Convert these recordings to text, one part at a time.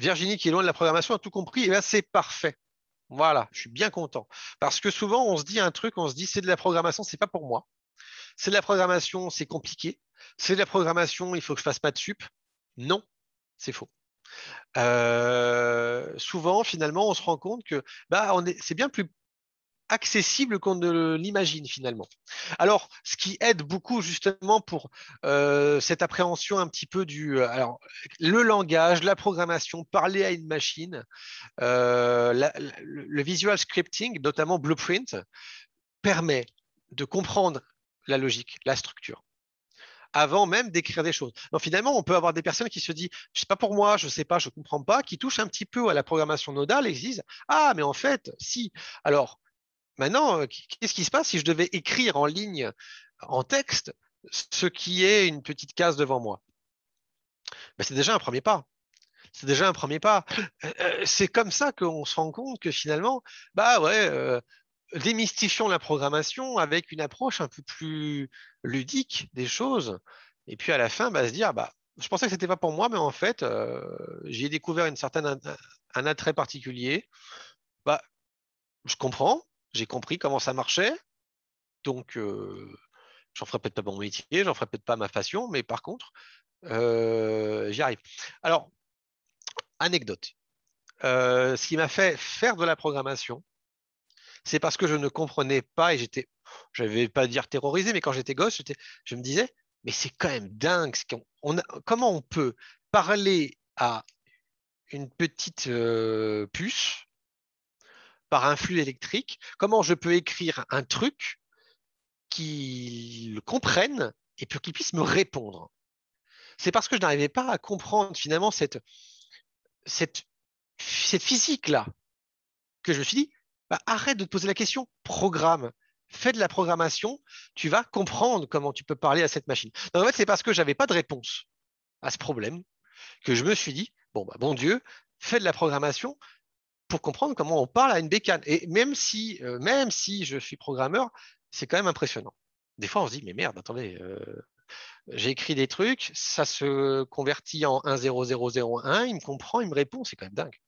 Virginie qui est loin de la programmation a tout compris, et là c'est parfait. Voilà, je suis bien content. Parce que souvent on se dit un truc, on se dit c'est de la programmation, c'est pas pour moi. C'est de la programmation, c'est compliqué. C'est de la programmation, il faut que je fasse pas de sup. Non, c'est faux. Euh, souvent, finalement, on se rend compte que bah, c'est bien plus accessible qu'on ne l'imagine finalement. Alors, ce qui aide beaucoup justement pour euh, cette appréhension un petit peu du... Euh, alors, le langage, la programmation, parler à une machine, euh, le visual scripting, notamment Blueprint, permet de comprendre la logique, la structure avant même d'écrire des choses. Donc finalement, on peut avoir des personnes qui se disent c'est pas pour moi, je sais pas, je comprends pas, qui touchent un petit peu à la programmation nodale et se disent ah mais en fait si. Alors Maintenant, euh, qu'est-ce qui se passe si je devais écrire en ligne, en texte, ce qui est une petite case devant moi ben, C'est déjà un premier pas. C'est déjà un premier pas. Euh, euh, c'est comme ça qu'on se rend compte que finalement, bah ouais, démystifions la programmation avec une approche un peu plus ludique des choses. Et puis à la fin, bah, se dire, bah, je pensais que ce n'était pas pour moi, mais en fait, j'ai découvert une certaine, un attrait particulier. Bah, je comprends, j'ai compris comment ça marchait. Donc, euh, j'en ferai peut-être pas mon métier, j'en ferai peut-être pas ma passion, mais par contre, euh, j'y arrive. Alors, anecdote. Euh, ce qui m'a fait faire de la programmation, c'est parce que je ne comprenais pas et j'étais, je ne vais pas dire terrorisé, mais quand j'étais gosse, je me disais, mais c'est quand même dingue. comment on peut parler à une petite puce par un flux électrique, comment je peux écrire un truc qu'il comprenne et pour qu'il puisse me répondre. C'est parce que je n'arrivais pas à comprendre finalement cette, physique-là que je me suis dit, bah, arrête de te poser la question, programme, fais de la programmation, tu vas comprendre comment tu peux parler à cette machine. en fait, c'est parce que je n'avais pas de réponse à ce problème que je me suis dit, bon, bah, bon Dieu, fais de la programmation, pour comprendre comment on parle à une bécane. Et même si, euh, même si je suis programmeur, c'est quand même impressionnant. Des fois, on se dit, mais merde, attendez, euh, j'ai écrit des trucs, ça se convertit en 10001, il me comprend, il me répond, c'est quand même dingue.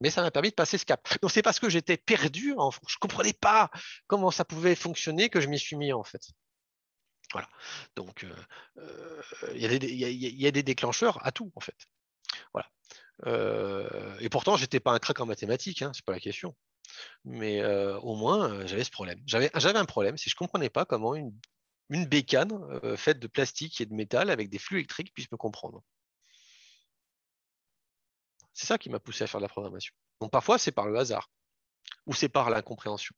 Mais ça m'a permis de passer ce cap. Donc c'est parce que j'étais perdu, je comprenais pas comment ça pouvait fonctionner que je m'y suis mis en fait. Voilà. Donc il y a des déclencheurs à tout en fait. Voilà. Euh, et pourtant, j'étais pas un crack en mathématiques, hein, c'est pas la question. Mais euh, au moins, euh, j'avais ce problème. J'avais un problème, c'est que je comprenais pas comment une, bécane faite de plastique et de métal avec des flux électriques puisse me comprendre. C'est ça qui m'a poussé à faire de la programmation. Donc parfois, c'est par le hasard ou c'est par l'incompréhension.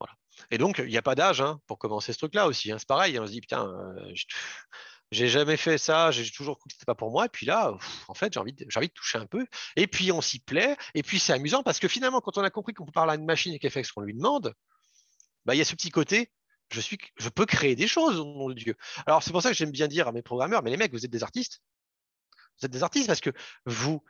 Voilà. Et donc, il n'y a pas d'âge hein, pour commencer ce truc-là aussi. Hein. C'est pareil, hein, on se dit, putain, j'ai jamais fait ça, j'ai toujours cru que n'était pas pour moi. Et puis là, en fait, j'ai envie, de, envie de toucher un peu. Et puis on s'y plaît. Et puis c'est amusant parce que finalement, quand on a compris qu'on peut parler à une machine et qu'elle fait ce qu'on lui demande, bah, il y a ce petit côté. Je, suis, je peux créer des choses au nom de Dieu. Alors c'est pour ça que j'aime bien dire à mes programmeurs, mais les mecs, vous êtes des artistes. Vous êtes des artistes parce que vous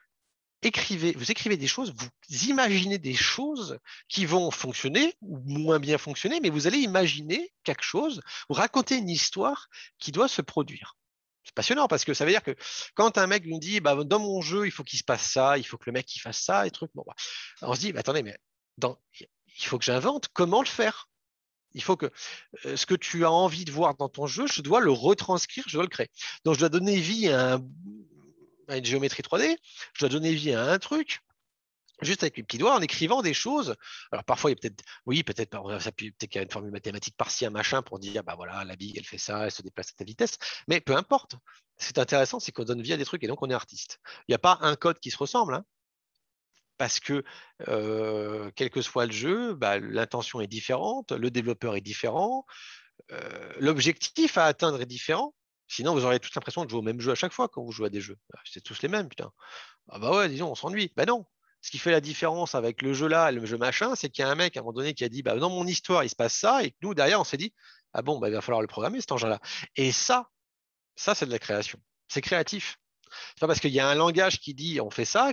vous écrivez des choses, vous imaginez des choses qui vont fonctionner ou moins bien fonctionner, mais vous allez imaginer quelque chose, vous racontez une histoire qui doit se produire. C'est passionnant parce que ça veut dire que quand un mec nous dit bah, dans mon jeu, il faut qu'il se passe ça, il faut que le mec il fasse ça, et trucs, bah. on se dit attendez, mais dans, il faut que j'invente comment le faire. Il faut que euh, ce que tu as envie de voir dans ton jeu, je dois le retranscrire, je dois le créer. Donc, je dois donner vie à un, une géométrie 3D, je dois donner vie à un truc, juste avec mes petits doigts, en écrivant des choses. Alors parfois, il y a peut-être, oui, peut-être bah, peut qu'il y a une formule mathématique par-ci, un machin, pour dire, bah voilà, la bille, elle fait ça, elle se déplace à ta vitesse. Mais peu importe. C'est intéressant, c'est qu'on donne vie à des trucs et donc on est artiste. Il n'y a pas un code qui se ressemble. Hein. parce que euh, quel que soit le jeu, bah, l'intention est différente, le développeur est différent, euh, l'objectif à atteindre est différent. Sinon, vous aurez toute l'impression de jouer au même jeu à chaque fois quand vous jouez à des jeux. Ah, c'est tous les mêmes, putain. Ah bah ouais, disons, on s'ennuie. Bah non. Ce qui fait la différence avec le jeu là et le jeu machin, c'est qu'il y a un mec à un moment donné qui a dit bah, dans mon histoire, il se passe ça, et nous, derrière, on s'est dit ah bon, bah, il va falloir le programmer cet engin-là. Et ça, ça, c'est de la création. C'est créatif. C'est pas parce qu'il y a un langage qui dit on fait ça,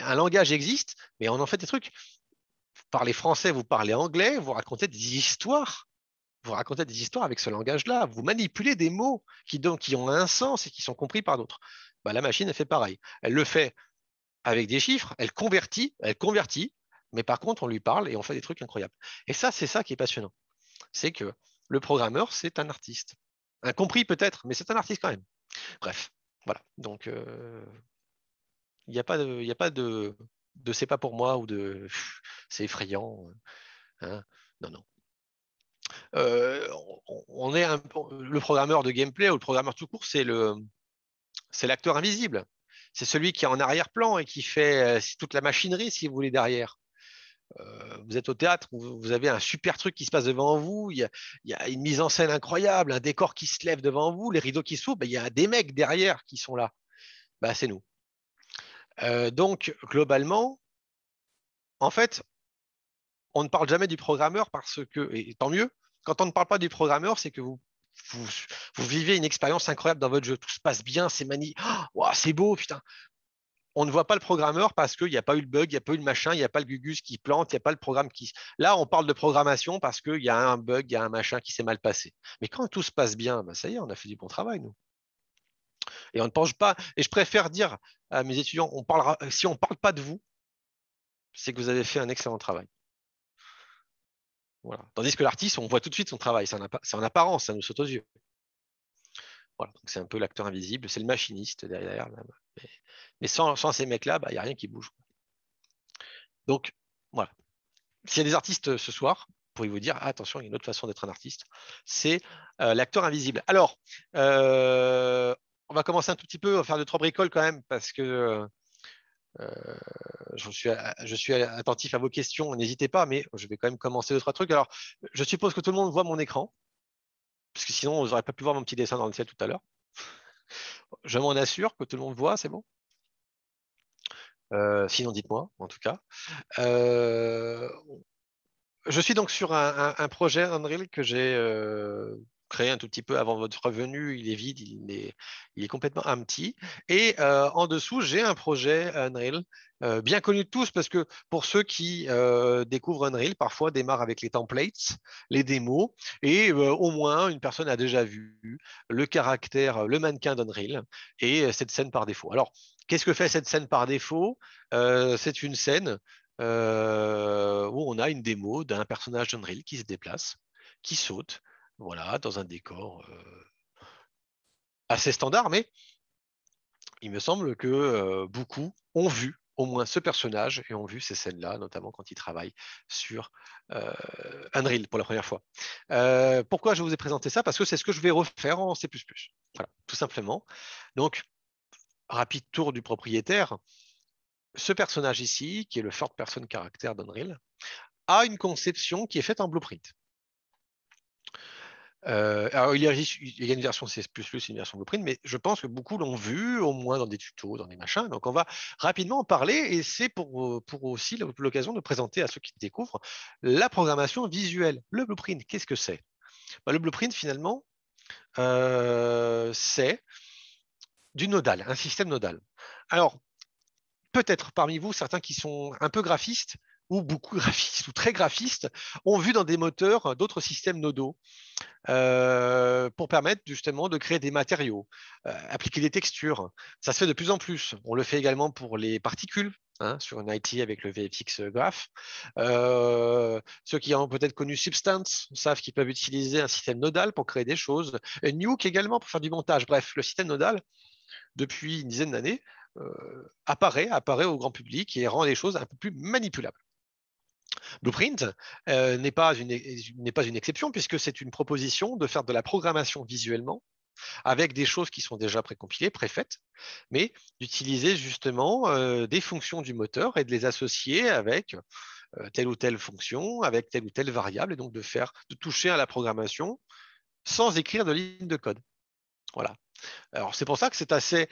un langage existe, mais on en fait des trucs. Vous parlez français, vous parlez anglais, vous racontez des histoires vous racontez des histoires avec ce langage-là, vous manipulez des mots qui, ont un sens et qui sont compris par d'autres. Bah, la machine, elle fait pareil. Elle le fait avec des chiffres, elle convertit, elle convertit, mais par contre, on lui parle et on fait des trucs incroyables. Et ça, c'est ça qui est passionnant. C'est que le programmeur, c'est un artiste. Incompris peut-être, mais c'est un artiste quand même. Bref, voilà. Donc, euh, il n'y a pas de, a pas de, c'est pas pour moi ou de c'est effrayant. Hein. non, non. Euh, on est le programmeur de gameplay ou le programmeur tout court, c'est c'est l'acteur invisible. C'est celui qui est en arrière-plan et qui fait euh, toute la machinerie, si vous voulez, derrière. Euh, vous êtes au théâtre, vous avez un super truc qui se passe devant vous, il y, a, une mise en scène incroyable, un décor qui se lève devant vous, les rideaux qui s'ouvrent, ben, il y a des mecs derrière qui sont là. Ben, c'est nous. donc, globalement, en fait, on ne parle jamais du programmeur parce que, et tant mieux, quand on ne parle pas du programmeur, c'est que vous, vivez une expérience incroyable dans votre jeu. Tout se passe bien, c'est magnifique. Oh, c'est beau, putain. On ne voit pas le programmeur parce qu'il n'y a pas eu le bug, il n'y a pas eu le machin, il n'y a pas le gugus qui plante, il n'y a pas le programme qui. Là, on parle de programmation parce qu'il y a un bug, il y a un machin qui s'est mal passé. Mais quand tout se passe bien, ben, ça y est, on a fait du bon travail, nous. Et on ne pense pas. Et je préfère dire à mes étudiants, on parlera, si on ne parle pas de vous, c'est que vous avez fait un excellent travail. Tandis que l'artiste, on voit tout de suite son travail, c'est en, apparence, ça nous saute aux yeux. Voilà, c'est un peu l'acteur invisible, c'est le machiniste derrière. Mais, sans, ces mecs-là, bah, il n'y a rien qui bouge. Donc, voilà. S'il y a des artistes euh, ce soir, pourriez vous dire, ah, attention, il y a une autre façon d'être un artiste, c'est euh, l'acteur invisible. Alors, euh, on va commencer un tout petit peu, à faire de trois bricoles quand même, parce que euh, je, suis, attentif à vos questions, n'hésitez pas, mais je vais quand même commencer deux, trois trucs. Alors, je suppose que tout le monde voit mon écran, parce que sinon, n'aurez pas pu voir mon petit dessin dans le ciel tout à l'heure. Je m'en assure que tout le monde voit, c'est bon euh, Sinon, dites-moi, en tout cas. Euh, je suis donc sur un, un, un projet Unreal que j'ai un tout petit peu avant votre revenu, il est vide, il est, complètement empty. Et euh, en dessous, j'ai un projet Unreal, euh, bien connu de tous, parce que pour ceux qui euh, découvrent Unreal, parfois démarrent avec les templates, les démos, et au moins une personne a déjà vu le caractère, le mannequin d'Unreal et cette scène par défaut. Alors, qu'est-ce que fait cette scène par défaut C'est une scène où on a une démo d'un personnage d'Unreal qui se déplace, qui saute, voilà, dans un décor euh, assez standard, mais il me semble que euh, beaucoup ont vu au moins ce personnage et ont vu ces scènes-là, notamment quand il travaille sur euh, Unreal pour la première fois. pourquoi je vous ai présenté ça Parce que c'est ce que je vais refaire en C++. Voilà, tout simplement. Donc, rapide tour du propriétaire. Ce personnage ici, qui est le forte person caractère d'Unreal, a une conception qui est faite en blueprint. Euh, alors, il y, a, une version et une version Blueprint, mais je pense que beaucoup l'ont vu, au moins dans des tutos, dans des machins. Donc, on va rapidement en parler et c'est pour, aussi l'occasion de présenter à ceux qui découvrent la programmation visuelle. Le Blueprint, qu'est-ce que c'est bah, Le Blueprint, finalement, euh, c'est du nodal, un système nodal. Alors, peut-être parmi vous, certains qui sont un peu graphistes, ou beaucoup graphistes ou très graphistes ont vu dans des moteurs euh, d'autres systèmes nodaux euh, pour permettre justement de créer des matériaux, euh, appliquer des textures. Ça se fait de plus en plus. On le fait également pour les particules. Hein, sur une IT avec le VFX Graph. ceux qui ont peut-être connu Substance savent qu'ils peuvent utiliser un système nodal pour créer des choses. Et Nuke également pour faire du montage. Bref, le système nodal, depuis une dizaine d'années, apparaît, apparaît au grand public et rend les choses un peu plus manipulables. Blueprint euh, n'est pas, une exception puisque c'est une proposition de faire de la programmation visuellement avec des choses qui sont déjà précompilées, préfaites, mais d'utiliser justement euh, des fonctions du moteur et de les associer avec euh, telle ou telle fonction, avec telle ou telle variable, et donc de faire, de toucher à la programmation sans écrire de ligne de code. Voilà. Alors c'est pour ça que c'est assez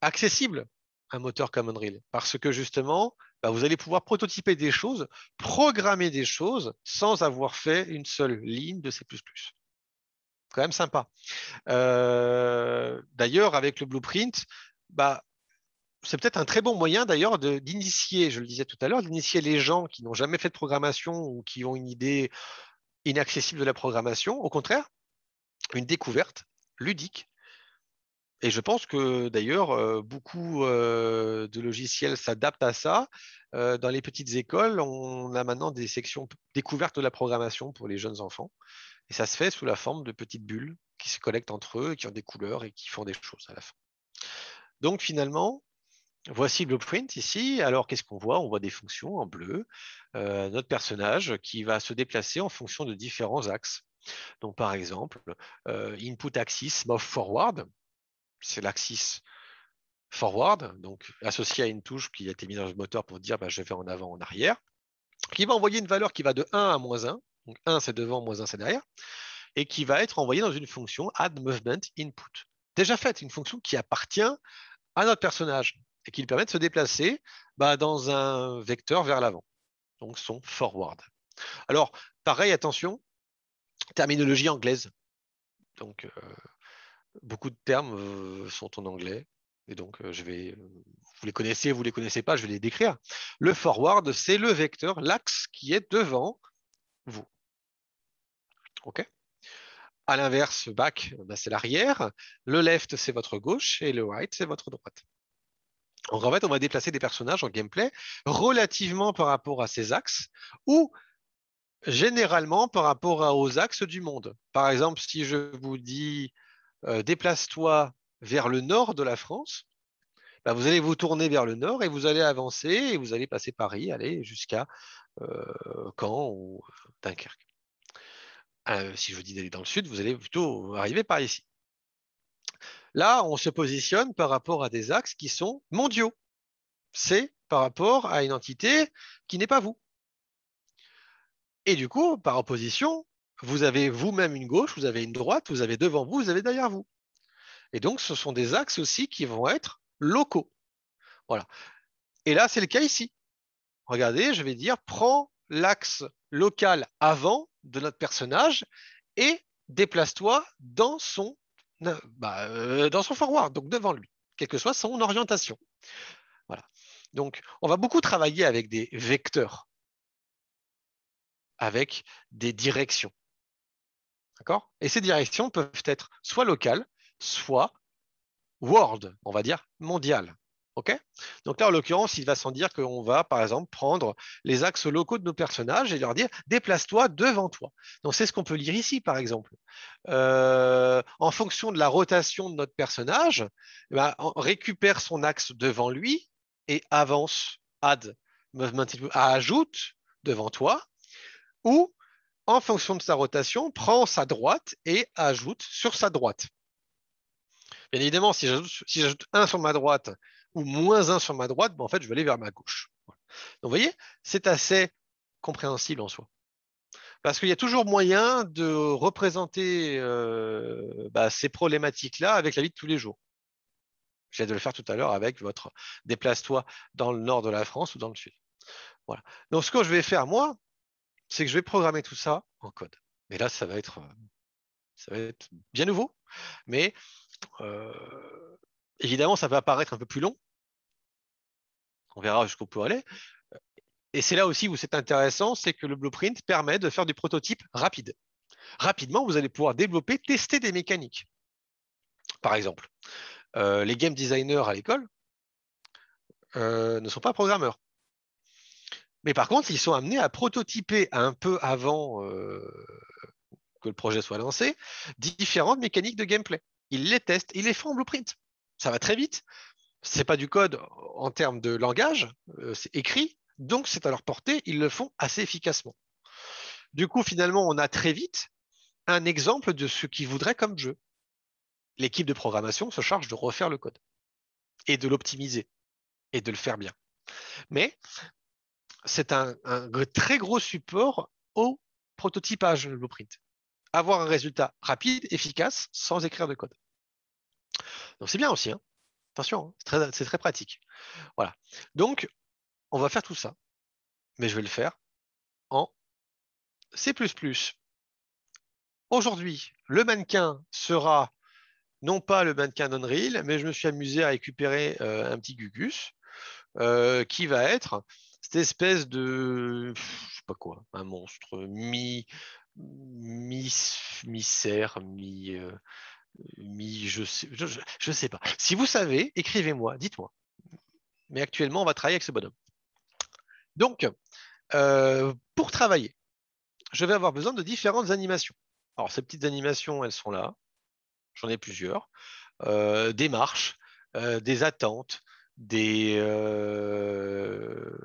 accessible un moteur comme Unreal. Parce que justement, bah, vous allez pouvoir prototyper des choses, programmer des choses sans avoir fait une seule ligne de C ⁇ quand même sympa. Euh, d'ailleurs, avec le blueprint, bah, c'est peut-être un très bon moyen d'ailleurs d'initier, je le disais tout à l'heure, d'initier les gens qui n'ont jamais fait de programmation ou qui ont une idée inaccessible de la programmation, au contraire, une découverte ludique et je pense que d'ailleurs, euh, beaucoup euh, de logiciels s'adaptent à ça. Euh, dans les petites écoles, on a maintenant des sections découvertes de la programmation pour les jeunes enfants. Et ça se fait sous la forme de petites bulles qui se collectent entre eux, qui ont des couleurs et qui font des choses à la fin. Donc finalement, voici Blueprint, ici. Alors qu'est-ce qu'on voit On voit des fonctions en bleu, notre personnage qui va se déplacer en fonction de différents axes. Donc par exemple, input axis move forward, c'est l'axis forward, donc associé à une touche qui a été mise dans le moteur pour dire bah, je vais en avant, en arrière, qui va envoyer une valeur qui va de 1 à moins 1, donc 1 c'est devant, moins 1 c'est derrière, et qui va être envoyée dans une fonction addMovementInput. Déjà faite, une fonction qui appartient à notre personnage et qui lui permet de se déplacer bah, dans un vecteur vers l'avant, donc son forward. Alors, pareil, attention, terminologie anglaise. Donc, euh, Beaucoup de termes sont en anglais. Et donc, je vais, vous les connaissez, vous ne les connaissez pas, je vais les décrire. Le forward, c'est le vecteur, l'axe qui est devant vous. OK À l'inverse, back, bah, c'est l'arrière. Le left, c'est votre gauche. Et le right, c'est votre droite. Donc, en fait, on va déplacer des personnages en gameplay relativement par rapport à ces axes ou généralement par rapport aux axes du monde. Par exemple, si je vous dis euh, déplace-toi vers le nord de la France, bah, vous allez vous tourner vers le nord et vous allez avancer et vous allez passer Paris, aller jusqu'à euh, Caen ou Dunkerque. Euh, si je vous dis d'aller dans le sud, vous allez plutôt arriver par ici. Là, on se positionne par rapport à des axes qui sont mondiaux. C'est par rapport à une entité qui n'est pas vous. Et du coup, par opposition, vous avez vous-même une gauche, vous avez une droite, vous avez devant vous, vous avez derrière vous. Et donc, ce sont des axes aussi qui vont être locaux. Voilà. Et là, c'est le cas ici. Regardez, je vais dire, prends l'axe local avant de notre personnage et déplace-toi dans son, bah, euh, forward, donc devant lui, quelle que soit son orientation. Voilà. Donc, on va beaucoup travailler avec des vecteurs, avec des directions. Et ces directions peuvent être soit locales, soit world, on va dire mondiales. Ok. Donc là, en l'occurrence, il va sans dire qu'on va, par exemple, prendre les axes locaux de nos personnages et leur dire déplace-toi devant toi. Donc c'est ce qu'on peut lire ici, par exemple. Euh, en fonction de la rotation de notre personnage, eh ben, récupère son axe devant lui et avance, add, ajoute devant toi, ou en fonction de sa rotation, prend sa droite et ajoute sur sa droite. Bien évidemment, si j'ajoute un sur ma droite ou moins un sur ma droite, ben, en fait, je vais aller vers ma gauche. Donc, vous voyez, c'est assez compréhensible en soi. Parce qu'il y a toujours moyen de représenter euh, bah, ces problématiques-là avec la vie de tous les jours. J'ai de le faire tout à l'heure avec votre déplace-toi dans le nord de la France ou dans le sud. Voilà. Donc, ce que je vais faire, moi, c'est que je vais programmer tout ça en code. Mais là, ça va être, euh, être bien nouveau. Mais euh, évidemment, ça va apparaître un peu plus long. On verra jusqu'où on peut aller. Et c'est là aussi où c'est intéressant, c'est que le blueprint permet de faire des prototypes rapides. Rapidement, vous allez pouvoir développer, tester des mécaniques. Par exemple, euh, les game designers à l'école ne sont pas programmeurs. Mais par contre, ils sont amenés à prototyper un peu avant euh, que le projet soit lancé différentes mécaniques de gameplay. Ils les testent, ils les font en blueprint. Ça va très vite. Ce n'est pas du code en termes de langage, euh, c'est écrit, donc c'est à leur portée, ils le font assez efficacement. Du coup, finalement, on a très vite un exemple de ce qu'ils voudraient comme jeu. L'équipe de programmation se charge de refaire le code et de l'optimiser et de le faire bien. Mais c'est un, très gros support au prototypage, de blueprint. Avoir un résultat rapide, efficace, sans écrire de code. Donc c'est bien aussi, hein. attention, hein, c'est très, pratique. Voilà. Donc, on va faire tout ça, mais je vais le faire en C. Aujourd'hui, le mannequin sera non pas le mannequin d'Unreal, mais je me suis amusé à récupérer euh, un petit Gugus euh, qui va être cette espèce de, je sais pas quoi, un monstre, mi, mi, mi euh, mi, je sais, sais pas. Si vous savez, écrivez-moi, dites-moi. Mais actuellement, on va travailler avec ce bonhomme. Donc, euh, pour travailler, je vais avoir besoin de différentes animations. Alors, ces petites animations, elles sont là. J'en ai plusieurs. Euh, des marches, euh, des attentes, euh,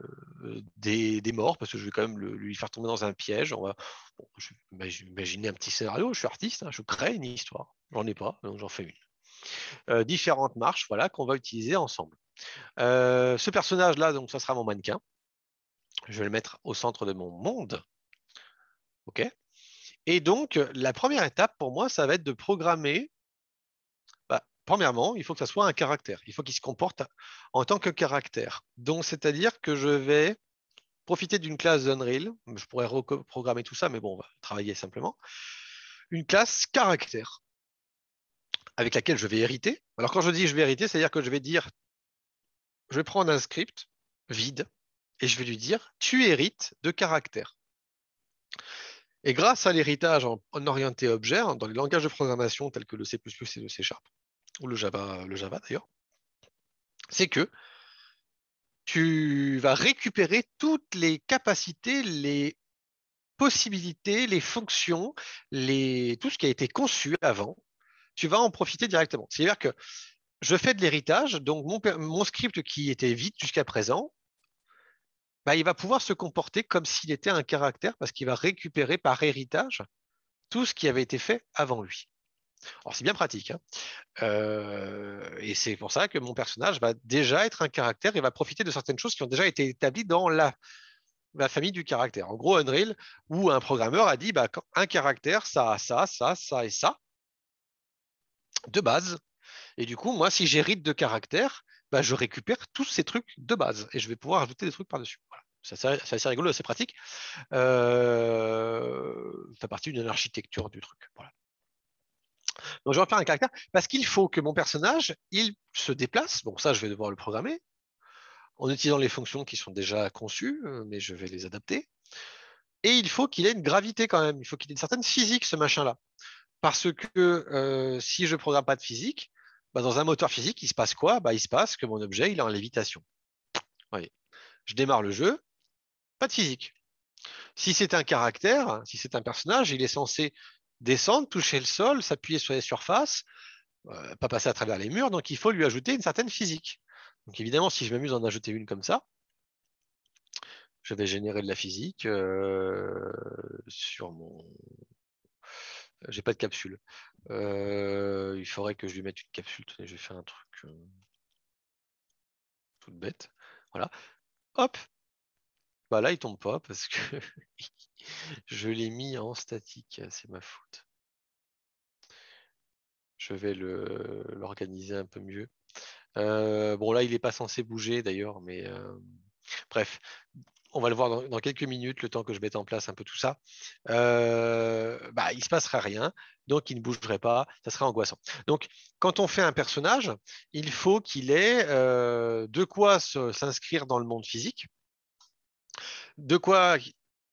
des, des, morts, parce que je vais quand même le, lui faire tomber dans un piège. On va, je imaginer un petit scénario, je suis artiste, hein, je crée une histoire. J'en ai pas, donc j'en fais une. Euh, différentes marches voilà, qu'on va utiliser ensemble. Euh, ce personnage-là, donc ça sera mon mannequin. Je vais le mettre au centre de mon monde. OK Et donc, la première étape pour moi, ça va être de programmer premièrement, il faut que ça soit un caractère. Il faut qu'il se comporte en tant que caractère. Donc, c'est-à-dire que je vais profiter d'une classe Unreal. Je pourrais reprogrammer tout ça, mais bon, on va travailler simplement. Une classe caractère avec laquelle je vais hériter. Alors, quand je dis je vais hériter, c'est-à-dire que je vais dire, je vais prendre un script vide et je vais lui dire, tu hérites de caractère. Et grâce à l'héritage en, orienté objet, hein, dans les langages de programmation tels que le C++ et le C Sharp, ou le Java, le Java d'ailleurs, c'est que tu vas récupérer toutes les capacités, les possibilités, les fonctions, tout ce qui a été conçu avant, tu vas en profiter directement. C'est-à-dire que je fais de l'héritage, donc mon, script qui était vide jusqu'à présent, bah, il va pouvoir se comporter comme s'il était un caractère parce qu'il va récupérer par héritage tout ce qui avait été fait avant lui. Alors c'est bien pratique. Hein. Euh, et c'est pour ça que mon personnage va déjà être un caractère et va profiter de certaines choses qui ont déjà été établies dans la, famille du caractère. En gros, Unreal, où un programmeur a dit bah, un caractère, ça ça, ça, ça et ça, de base. Et du coup, moi, si j'hérite de caractère bah, je récupère tous ces trucs de base et je vais pouvoir ajouter des trucs par-dessus. Voilà. C'est assez, rigolo, c'est pratique. Euh, ça fait partie d'une architecture du truc. Voilà. Donc je vais faire un caractère parce qu'il faut que mon personnage, il se déplace. Bon, ça, je vais devoir le programmer en utilisant les fonctions qui sont déjà conçues, euh, mais je vais les adapter. Et il faut qu'il ait une gravité quand même. Il faut qu'il ait une certaine physique, ce machin-là. Parce que euh, si je ne programme pas de physique, bah, dans un moteur physique, il se passe quoi bah, Il se passe que mon objet, il est en lévitation. Je démarre le jeu, pas de physique. Si c'est un caractère, si c'est un personnage, il est censé descendre, toucher le sol, s'appuyer sur les surfaces, euh, pas passer à travers les murs, donc il faut lui ajouter une certaine physique. Donc évidemment, si je m'amuse en ajouter une comme ça, je vais générer de la physique euh, sur mon... J'ai pas de capsule. Euh, il faudrait que je lui mette une capsule. je vais faire un truc toute bête. Voilà. Hop, bah, là, il tombe pas parce que je l'ai mis en statique. C'est ma faute. Je vais l'organiser un peu mieux. Euh, bon, là, il n'est pas censé bouger d'ailleurs, mais euh, bref, on va le voir dans, quelques minutes, le temps que je mette en place un peu tout ça. Euh, bah, il ne se passera rien, donc il ne bougerait pas, ça sera angoissant. Donc, quand on fait un personnage, il faut qu'il ait de quoi s'inscrire dans le monde physique de quoi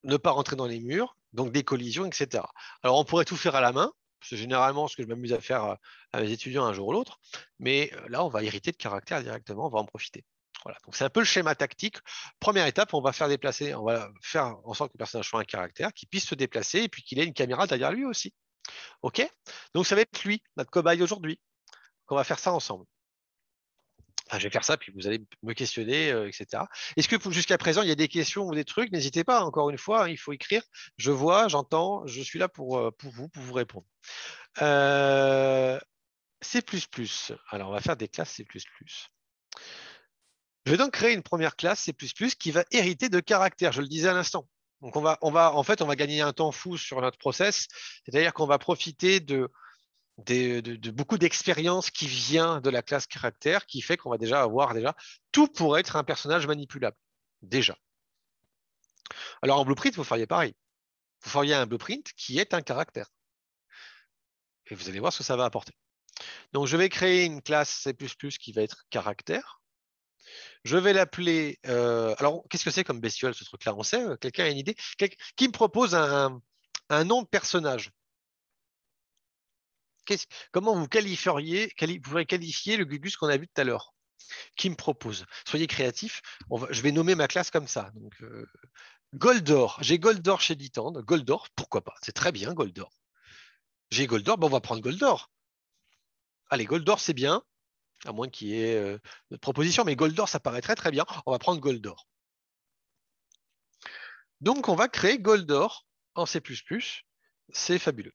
ne pas rentrer dans les murs, donc des collisions, etc. Alors on pourrait tout faire à la main, c'est généralement ce que je m'amuse à faire euh, à mes étudiants un jour ou l'autre, mais euh, là on va hériter de caractère directement, on va en profiter. Voilà, donc c'est un peu le schéma tactique. Première étape, on va faire déplacer, on va faire en sorte que le personnage soit un caractère, qu'il puisse se déplacer et puis qu'il ait une caméra derrière lui aussi. OK Donc ça va être lui, notre cobaye aujourd'hui. On va faire ça ensemble. Ah, je vais faire ça, puis vous allez me questionner, euh, etc. Est-ce que jusqu'à présent, il y a des questions ou des trucs N'hésitez pas, hein, encore une fois, hein, il faut écrire. Je vois, j'entends, je suis là pour, euh, pour vous, pour vous répondre. Euh, C++. Alors, on va faire des classes C++. Je vais donc créer une première classe C++ qui va hériter de caractère. je le disais à l'instant. Donc, on va, on va, en fait, on va gagner un temps fou sur notre process, c'est-à-dire qu'on va profiter de, de, beaucoup d'expérience qui vient de la classe caractère, qui fait qu'on va déjà avoir déjà tout pour être un personnage manipulable. Déjà. Alors en blueprint, vous feriez pareil. Vous feriez un blueprint qui est un caractère. Et vous allez voir ce que ça va apporter. Donc je vais créer une classe C++ qui va être caractère. Je vais l'appeler. Euh, alors, qu'est-ce que c'est comme bestiole ce truc-là On sait euh, Quelqu'un a une idée Qui me propose un, un nom de personnage comment vous qualifieriez, qualifier le Gugus qu'on a vu tout à l'heure Qui me propose Soyez créatif. je vais nommer ma classe comme ça. Euh, Goldor. J'ai Goldor chez Ditand. Goldor, pourquoi pas C'est très bien, Goldor. J'ai Goldor, ben, on va prendre Goldor. Allez, Goldor, c'est bien, à moins qu'il y ait notre euh, proposition, mais Goldor, ça paraît très très bien. On va prendre Goldor. Donc, on va créer Goldor en C++. C'est fabuleux.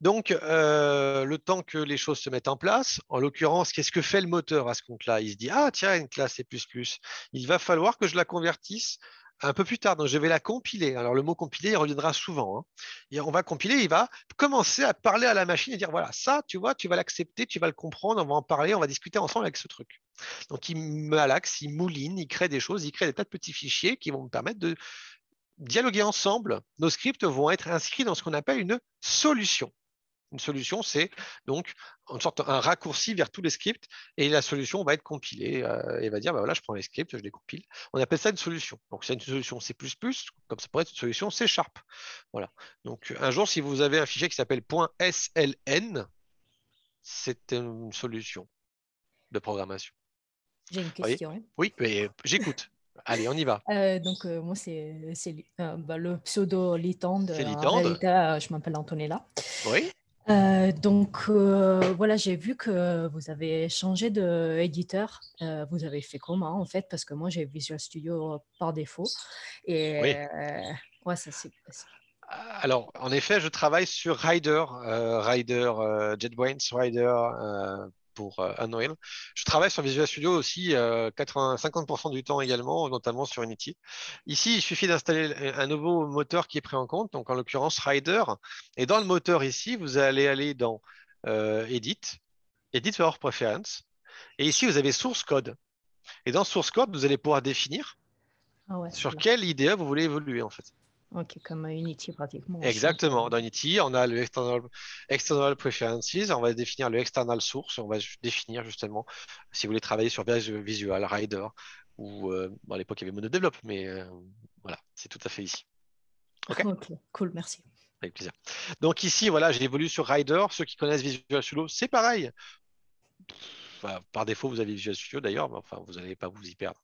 Donc, euh, le temps que les choses se mettent en place, en l'occurrence, qu'est-ce que fait le moteur à ce compte-là Il se dit, ah tiens, une classe C++, il va falloir que je la convertisse un peu plus tard. Donc, je vais la compiler. Alors, le mot compiler, il reviendra souvent. Hein. Et on va compiler, il va commencer à parler à la machine et dire, voilà, ça, tu vois, tu vas l'accepter, tu vas le comprendre, on va en parler, on va discuter ensemble avec ce truc. Donc, il malaxe, il mouline, il crée des choses, il crée des tas de petits fichiers qui vont me permettre de dialoguer ensemble, nos scripts vont être inscrits dans ce qu'on appelle une solution. Une solution, c'est donc en sorte un raccourci vers tous les scripts et la solution va être compilée euh, et va dire, bah voilà, je prends les scripts, je les compile. On appelle ça une solution. Donc, c'est une solution C++, comme ça pourrait être une solution C Sharp. Voilà. Donc, un jour, si vous avez un fichier qui s'appelle .sln, c'est une solution de programmation. J'ai une question. Oui, oui j'écoute. Allez, on y va. Euh, donc, euh, moi, c'est euh, bah, le pseudo Litande. C'est je m'appelle Antonella. Oui. donc, voilà, j'ai vu que vous avez changé d'éditeur. vous avez fait comment, en fait Parce que moi, j'ai Visual Studio par défaut. Et, oui. ça ah, Alors, en effet, je travaille sur Rider, Rider, JetBrains Rider pour un euh, Noël. Je travaille sur Visual Studio aussi 50% euh, du temps également, notamment sur Unity. Ici, il suffit d'installer un nouveau moteur qui est pris en compte, donc en l'occurrence Rider. Et dans le moteur ici, vous allez aller dans euh, Edit, Edit for Preference. Et ici, vous avez Source Code. Et dans Source Code, vous allez pouvoir définir ah sur quelle IDE vous voulez évoluer en fait. Ok, comme euh, Unity pratiquement. Hein, Exactement. Dans Unity, on a le external, external preferences, on va définir le external source, on va définir justement si vous voulez travailler sur Visual, Rider, ou euh, à l'époque il y avait Monodevelop, mais euh, voilà, c'est tout à fait ici. ok, cool, merci. Avec plaisir. Donc ici, voilà, évolué sur Rider. Ceux qui connaissent Visual Studio, c'est pareil. par défaut, vous avez Visual Studio d'ailleurs, mais enfin, vous n'allez pas vous y perdre.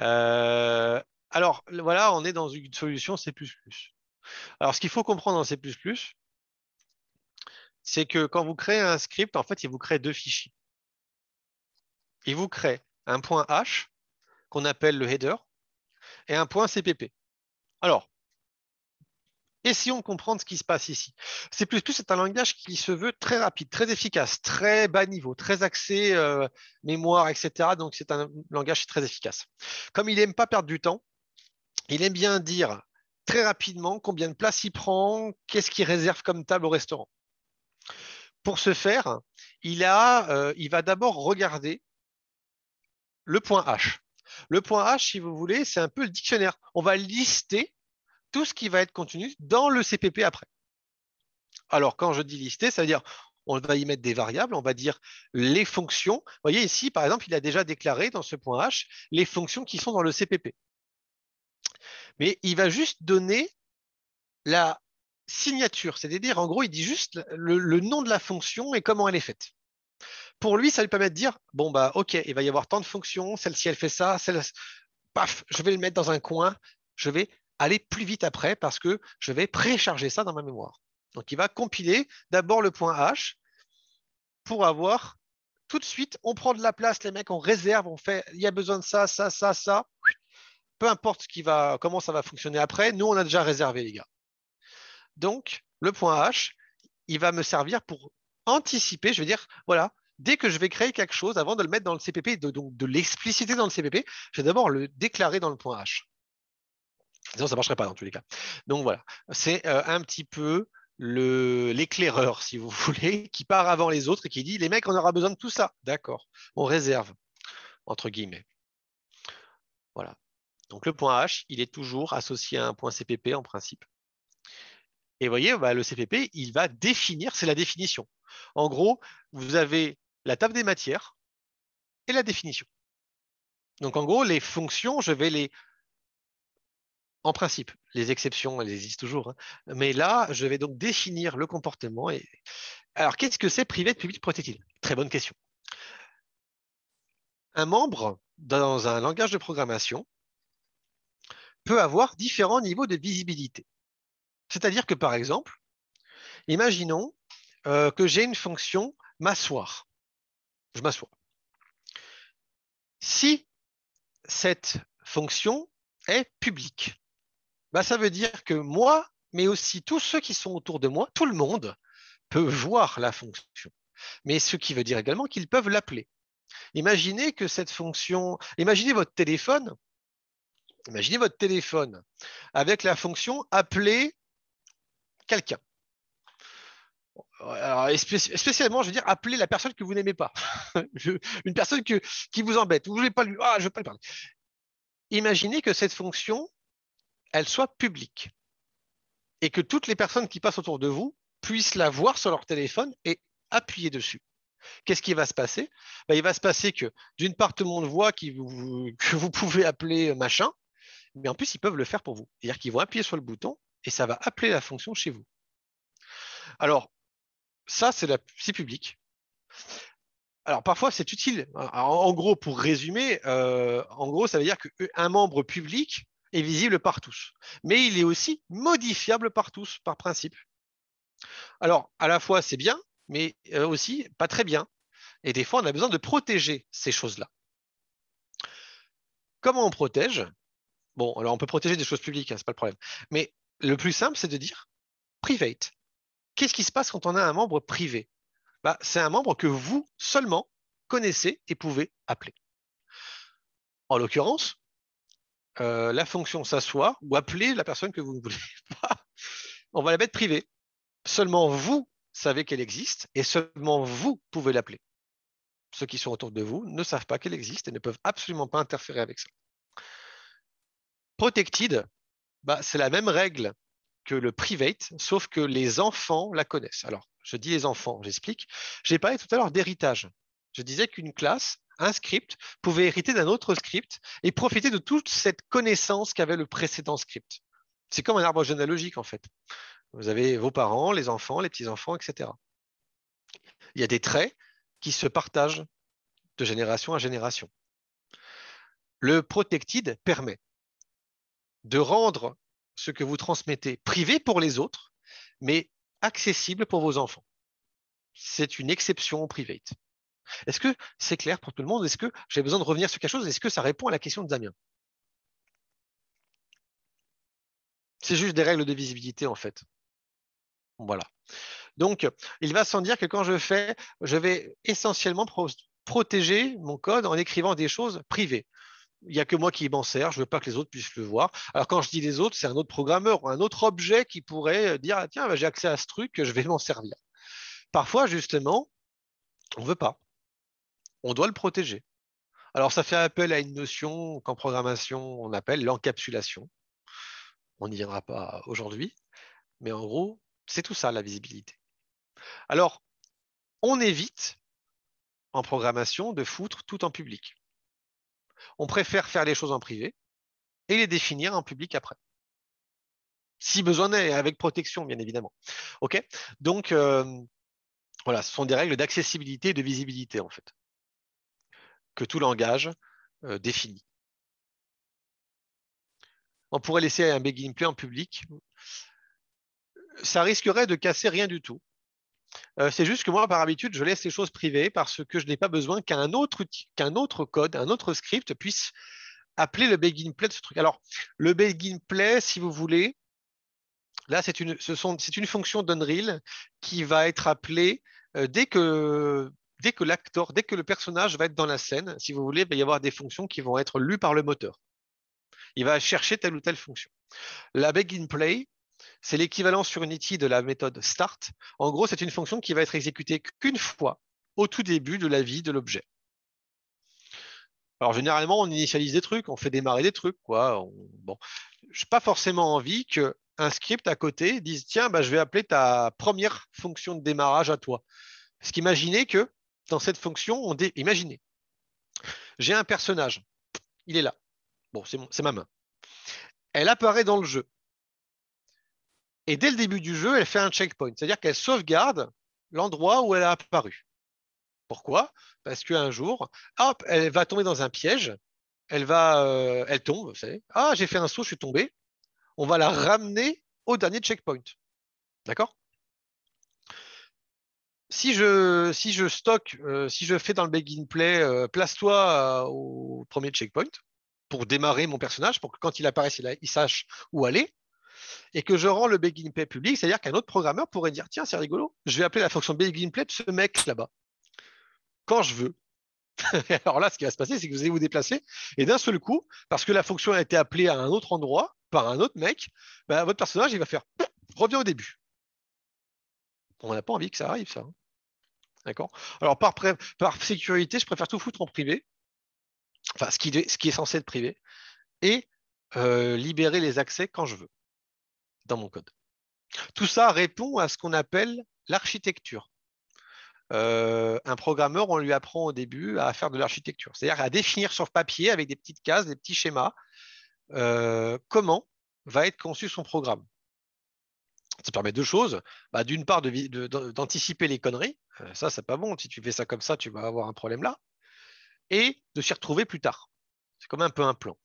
Euh, alors voilà, on est dans une solution C. Alors ce qu'il faut comprendre en C, c'est que quand vous créez un script, en fait, il vous crée deux fichiers. Il vous crée un point H qu'on appelle le header et un point CPP. Alors, essayons de comprendre ce qui se passe ici. C++ c'est un langage qui se veut très rapide, très efficace, très bas niveau, très axé euh, mémoire, etc. Donc, c'est un langage très efficace. Comme il n'aime pas perdre du temps, il aime bien dire très rapidement combien de places il prend, qu'est-ce qu'il réserve comme table au restaurant. Pour ce faire, il, a, euh, il va d'abord regarder le point H. Le point H, si vous voulez, c'est un peu le dictionnaire. On va lister tout ce qui va être contenu dans le CPP après. Alors, quand je dis lister, ça veut dire on va y mettre des variables, on va dire les fonctions. Vous voyez ici, par exemple, il a déjà déclaré dans ce point H les fonctions qui sont dans le CPP mais il va juste donner la signature, c'est-à-dire en gros, il dit juste le, nom de la fonction et comment elle est faite. Pour lui, ça lui permet de dire bon bah ok, il va y avoir tant de fonctions, celle-ci elle fait ça, celle paf, je vais le mettre dans un coin, je vais aller plus vite après parce que je vais précharger ça dans ma mémoire. Donc il va compiler d'abord le point H pour avoir tout de suite, on prend de la place, les mecs, on réserve, on fait, il y a besoin de ça, ça, ça, ça, peu importe qui va, comment ça va fonctionner après, nous, on a déjà réservé, les gars. Donc, le point H, il va me servir pour anticiper, je veux dire, voilà, dès que je vais créer quelque chose, avant de le mettre dans le CPP, de, donc de l'expliciter dans le CPP, je vais d'abord le déclarer dans le point H. Sinon, ça ne marcherait pas dans tous les cas. Donc voilà, c'est euh, un petit peu l'éclaireur, si vous voulez, qui part avant les autres et qui dit, les mecs, on aura besoin de tout ça. D'accord, on réserve, entre guillemets. Voilà. Donc le point H, il est toujours associé à un point CPP en principe. Et vous voyez, bah, le CPP, il va définir, c'est la définition. En gros, vous avez la table des matières et la définition. Donc en gros, les fonctions, je vais les... En principe, les exceptions, elles existent toujours. Hein, mais là, je vais donc définir le comportement. Et... Alors, qu'est-ce que c'est privé de public protégé Très bonne question. Un membre, dans un langage de programmation, peut avoir différents niveaux de visibilité. C'est-à-dire que, par exemple, imaginons euh, que j'ai une fonction m'asseoir. Je m'assois. Si cette fonction est publique, bah, ça veut dire que moi, mais aussi tous ceux qui sont autour de moi, tout le monde peut voir la fonction. Mais ce qui veut dire également qu'ils peuvent l'appeler. Imaginez que cette fonction, imaginez votre téléphone Imaginez votre téléphone avec la fonction appeler quelqu'un. spécialement, je veux dire, appeler la personne que vous n'aimez pas, une personne qui vous embête. Vous voulez pas lui, ah, je veux pas lui parler. Imaginez que cette fonction, elle soit publique et que toutes les personnes qui passent autour de vous puissent la voir sur leur téléphone et appuyer dessus. Qu'est-ce qui va se passer ben, Il va se passer que d'une part, tout le monde voit que vous pouvez appeler machin, mais en plus, ils peuvent le faire pour vous. C'est-à-dire qu'ils vont appuyer sur le bouton et ça va appeler la fonction chez vous. Alors, ça, c'est public. Alors parfois c'est utile. En, gros, pour résumer, euh, en gros, ça veut dire qu'un euh, membre public est visible par tous, mais il est aussi modifiable par tous, par principe. Alors à la fois c'est bien, mais euh, aussi pas très bien. Et des fois, on a besoin de protéger ces choses-là. Comment on protège Bon, alors on peut protéger des choses publiques, hein, ce n'est pas le problème. Mais le plus simple, c'est de dire private. Qu'est-ce qui se passe quand on a un membre privé bah, C'est un membre que vous seulement connaissez et pouvez appeler. En l'occurrence, euh, la fonction s'assoit ou appeler la personne que vous ne voulez pas. On va la mettre privée. Seulement vous savez qu'elle existe et seulement vous pouvez l'appeler. Ceux qui sont autour de vous ne savent pas qu'elle existe et ne peuvent absolument pas interférer avec ça protected, bah, c'est la même règle que le private, sauf que les enfants la connaissent. Alors, je dis les enfants, j'explique. J'ai parlé tout à l'heure d'héritage. Je disais qu'une classe, un script, pouvait hériter d'un autre script et profiter de toute cette connaissance qu'avait le précédent script. C'est comme un arbre généalogique, en fait. Vous avez vos parents, les enfants, les petits-enfants, etc. Il y a des traits qui se partagent de génération à génération. Le protected permet de rendre ce que vous transmettez privé pour les autres, mais accessible pour vos enfants. C'est une exception au private. Est-ce que c'est clair pour tout le monde Est-ce que j'ai besoin de revenir sur quelque chose Est-ce que ça répond à la question de Damien C'est juste des règles de visibilité en fait. Voilà. Donc, il va sans dire que quand je fais, je vais essentiellement protéger mon code en écrivant des choses privées il n'y a que moi qui m'en sers, je ne veux pas que les autres puissent le voir. Alors quand je dis les autres, c'est un autre programmeur ou un autre objet qui pourrait euh, dire, ah, tiens, bah, j'ai accès à ce truc, je vais m'en servir. Parfois, justement, on ne veut pas. On doit le protéger. Alors ça fait appel à une notion qu'en programmation, on appelle l'encapsulation. On n'y viendra pas aujourd'hui, mais en gros, c'est tout ça, la visibilité. Alors, on évite en programmation de foutre tout en public on préfère faire les choses en privé et les définir en public après. Si besoin est, avec protection, bien évidemment. Donc, euh, voilà, ce sont des règles d'accessibilité et de visibilité, en fait, que tout langage euh, définit. On pourrait laisser un begin play en public. Ça risquerait de casser rien du tout. Euh, c'est juste que moi, par habitude, je laisse les choses privées parce que je n'ai pas besoin qu'un autre, autre code, un autre script puisse appeler le begin play de ce truc. Alors, le begin play, si vous voulez, là, c'est une, fonction d'Unreal qui va être appelée euh, dès que l'acteur, dès que le personnage va être dans la scène, si vous voulez, il va y avoir des fonctions qui vont être lues par le moteur. Il va chercher telle ou telle fonction. La begin play, c'est l'équivalent sur Unity de la méthode start. En gros, c'est une fonction qui va être exécutée qu'une fois au tout début de la vie de l'objet. Alors généralement, on initialise des trucs, on fait démarrer des trucs, quoi. n'ai Bon, pas forcément envie qu'un script à côté dise tiens, bah, je vais appeler ta première fonction de démarrage à toi. Parce qu'imaginez que dans cette fonction, on imaginez, j'ai un personnage, il est là. Bon, c'est ma main. Elle apparaît dans le jeu. Et dès le début du jeu, elle fait un checkpoint, c'est-à-dire qu'elle sauvegarde l'endroit où elle a apparu. Pourquoi Parce qu'un jour, elle va tomber dans un piège, elle va, euh, elle tombe, vous savez. Ah, j'ai fait un saut, je suis tombé. On va la ramener au dernier checkpoint. D'accord si je, si je stocke, euh, si je fais dans le begin play, euh, place-toi au premier checkpoint pour démarrer mon personnage, pour que quand il apparaisse, il sache où aller et que je rends le begin play public, c'est-à-dire qu'un autre programmeur pourrait dire tiens, c'est rigolo, je vais appeler la fonction begin play de ce mec là-bas quand je veux. Alors là, ce qui va se passer, c'est que vous allez vous déplacer et d'un seul coup, parce que la fonction a été appelée à un autre endroit par un autre mec, bah, votre personnage il va faire reviens au début. On n'a pas envie que ça arrive, ça. Hein. D'accord Alors par, sécurité, je préfère tout foutre en privé, enfin ce qui, est censé être privé, et euh, libérer les accès quand je veux dans mon code. Tout ça répond à ce qu'on appelle l'architecture. Euh, un programmeur, on lui apprend au début à faire de l'architecture, c'est-à-dire à définir sur papier avec des petites cases, des petits schémas, euh, comment va être conçu son programme. Ça permet deux choses. Bah, d'une part, d'anticiper les conneries. Ça, euh, ça, c'est pas bon. Si tu fais ça comme ça, tu vas avoir un problème là. Et de s'y retrouver plus tard. C'est comme un peu un plan.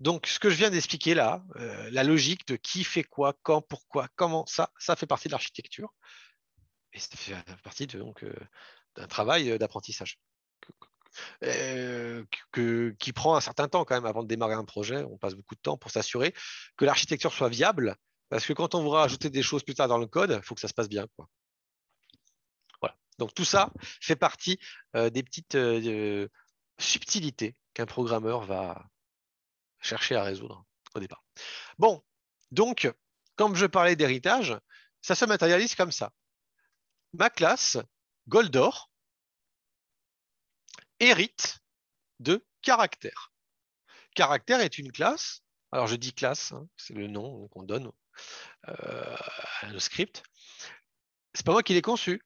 Donc, ce que je viens d'expliquer là, euh, la logique de qui fait quoi, quand, pourquoi, comment, ça, ça fait partie de l'architecture. Et ça fait euh, partie euh, d'un travail d'apprentissage qui prend un certain temps quand même avant de démarrer un projet. On passe beaucoup de temps pour s'assurer que l'architecture soit viable, parce que quand on voudra ajouter des choses plus tard dans le code, il faut que ça se passe bien. Voilà. Donc tout ça fait partie des petites subtilités qu'un programmeur va, chercher à résoudre au départ. Bon, donc, comme je parlais d'héritage, ça se matérialise comme ça. Ma classe, Goldor, hérite de caractère. Caractère est une classe, alors je dis classe, hein, c'est le nom qu'on donne au euh, script Ce n'est C'est pas moi qui l'ai conçu.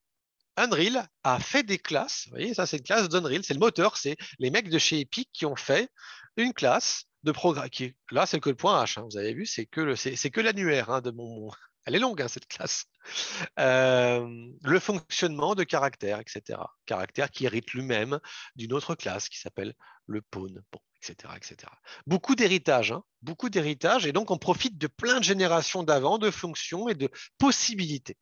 Unreal a fait des classes. Vous voyez, ça, c'est une classe d'Unreal. C'est le moteur. C'est les mecs de chez Epic qui ont fait une classe de Qui, là, c'est que le point H, hein, vous avez vu, c'est que, c'est, que l'annuaire hein, de mon. Elle est longue, hein, cette classe. Euh, le fonctionnement de caractère, etc. Caractère qui hérite lui-même d'une autre classe qui s'appelle le pawn, etc., etc. Beaucoup d'héritage, beaucoup d'héritage, et donc on profite de plein de générations d'avant, de fonctions et de possibilités.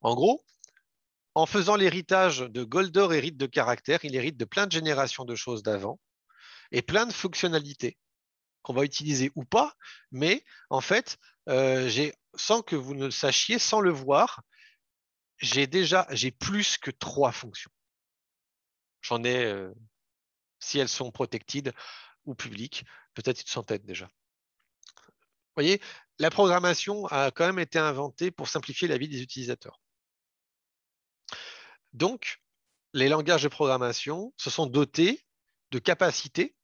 En gros, en faisant l'héritage de Goldor hérite de caractère, il hérite de plein de générations de choses d'avant et plein de fonctionnalités qu'on va utiliser ou pas, mais en fait, euh, sans que vous ne le sachiez, sans le voir, j'ai déjà plus que trois fonctions. J'en ai, euh, si elles sont protected ou publiques, peut-être une centaine déjà. Vous voyez, la programmation a quand même été inventée pour simplifier la vie des utilisateurs. Donc, les langages de programmation se sont dotés de capacités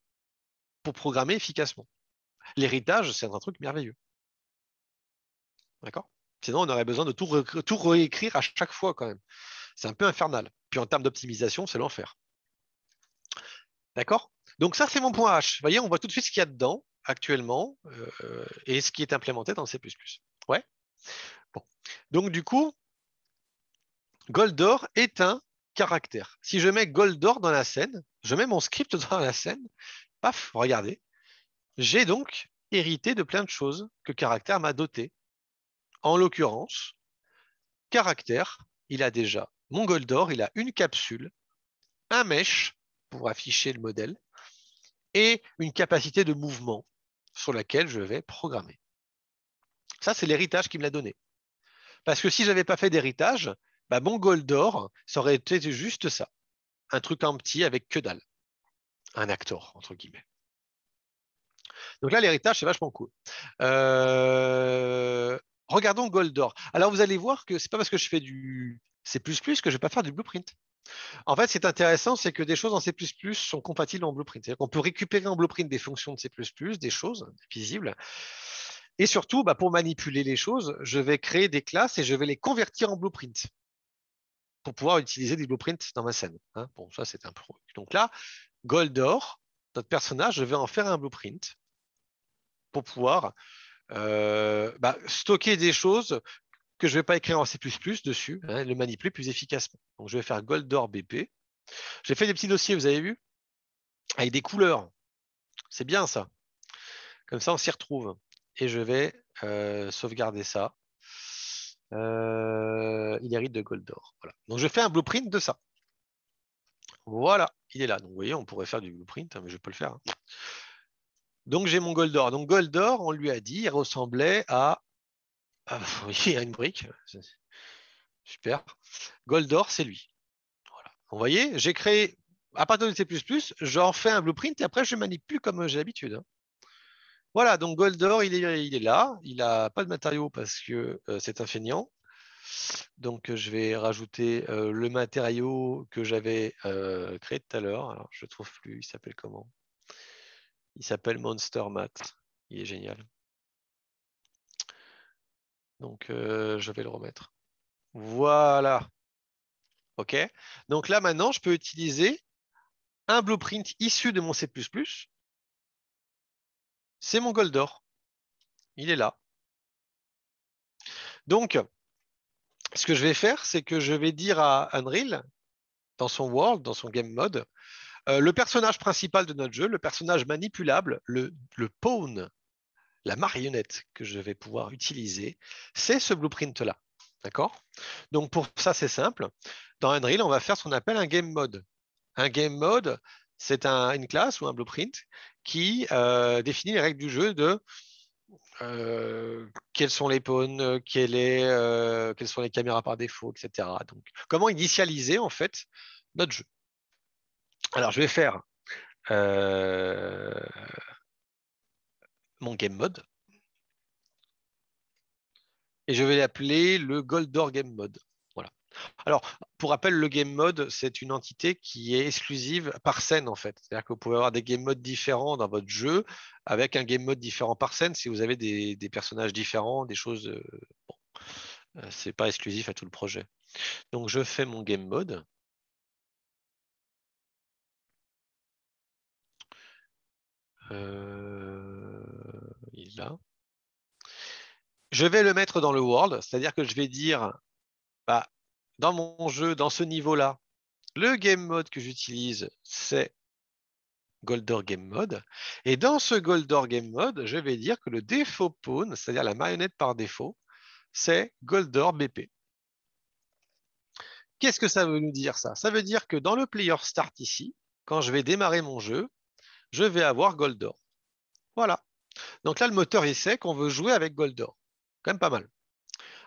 programmer efficacement. L'héritage, c'est un truc merveilleux. D'accord Sinon, on aurait besoin de tout, tout réécrire à chaque fois quand même. C'est un peu infernal. Puis en termes d'optimisation, c'est l'enfer. D'accord Donc ça, c'est mon point H. Vous voyez, on voit tout de suite ce qu'il y a dedans actuellement euh, et ce qui est implémenté dans C++. Ouais Bon. Donc du coup, Goldor est un caractère. Si je mets Goldor dans la scène, je mets mon script dans la scène, regardez, j'ai donc hérité de plein de choses que caractère m'a doté. En l'occurrence, caractère, il a déjà mon Goldor, il a une capsule, un mesh pour afficher le modèle et une capacité de mouvement sur laquelle je vais programmer. Ça, c'est l'héritage qui me l'a donné. Parce que si je n'avais pas fait d'héritage, bah, mon Goldor, ça aurait été juste ça. Un truc en petit avec que dalle un acteur, entre guillemets. Donc là, l'héritage, c'est vachement cool. Euh, regardons Goldor. Alors vous allez voir que c'est pas parce que je fais du C++ que je vais pas faire du blueprint. En fait, c'est intéressant, c'est que des choses en C++ sont compatibles en blueprint. C'est-à-dire qu'on peut récupérer en blueprint des fonctions de C++, des choses visibles. Et surtout, bah, pour manipuler les choses, je vais créer des classes et je vais les convertir en blueprint pour pouvoir utiliser des blueprints dans ma scène. Hein. bon, ça, c'est un pro. Donc là, Goldor, notre personnage, je vais en faire un blueprint pour pouvoir euh, bah, stocker des choses que je ne vais pas écrire en C++ dessus, hein, le manipuler plus efficacement. Donc, je vais faire Goldor BP. J'ai fait des petits dossiers, vous avez vu, avec des couleurs. C'est bien ça. Comme ça, on s'y retrouve. Et je vais euh, sauvegarder ça. Euh, il hérite de Goldor. Donc, je fais un blueprint de ça. Voilà, il est là. Donc, vous voyez, on pourrait faire du blueprint, hein, mais je peux le faire. Hein. Donc, j'ai mon Goldor. Donc, Goldor, on lui a dit, il ressemblait à... Ah, une brique. Super. Goldor, c'est lui. Voilà. Vous voyez, j'ai créé, à partir de C++, j'en fais un blueprint et après, je manipule comme j'ai l'habitude. Hein. Voilà, donc Goldor, il est, il est là. Il n'a pas de matériaux parce que euh, c'est un feignant. Donc, euh, je vais rajouter euh, le matériau que j'avais euh, créé tout à l'heure. Alors, je ne trouve plus. Il s'appelle comment Il s'appelle Monster Mat. Il est génial. Donc, je vais le remettre. Voilà. OK. Donc là, maintenant, je peux utiliser un blueprint issu de mon C++. C'est mon Goldor. Il est là. Donc, ce que je vais faire, c'est que je vais dire à Unreal, dans son world, dans son game mode, euh, le personnage principal de notre jeu, le personnage manipulable, le, pawn, la marionnette que je vais pouvoir utiliser, c'est ce blueprint-là. D'accord Donc pour ça, c'est simple. Dans Unreal, on va faire ce qu'on appelle un game mode. Un game mode, c'est un, une classe ou un blueprint qui euh, définit les règles du jeu de euh, quels sont les pawns, euh, est, euh, quelles sont les caméras par défaut, etc. Donc, comment initialiser en fait notre jeu Alors, je vais faire mon game mode et je vais l'appeler le Goldor game mode. Voilà. Alors, pour rappel, le game mode, c'est une entité qui est exclusive par scène, en fait. C'est-à-dire que vous pouvez avoir des game modes différents dans votre jeu, avec un game mode différent par scène, si vous avez des, personnages différents, des choses. Euh, bon, euh, c'est pas exclusif à tout le projet. Donc, je fais mon game mode. Euh, il est là. Je vais le mettre dans le world, c'est-à-dire que je vais dire bah, dans mon jeu, dans ce niveau-là, le game mode que j'utilise, c'est Goldor Game Mode. Et dans ce Goldor Game Mode, je vais dire que le défaut pawn, c'est-à-dire la marionnette par défaut, c'est Goldor BP. Qu'est-ce que ça veut nous dire ça Ça veut dire que dans le player start ici, quand je vais démarrer mon jeu, je vais avoir Goldor. Voilà. Donc là, le moteur, il sait qu'on veut jouer avec Goldor. Quand même pas mal.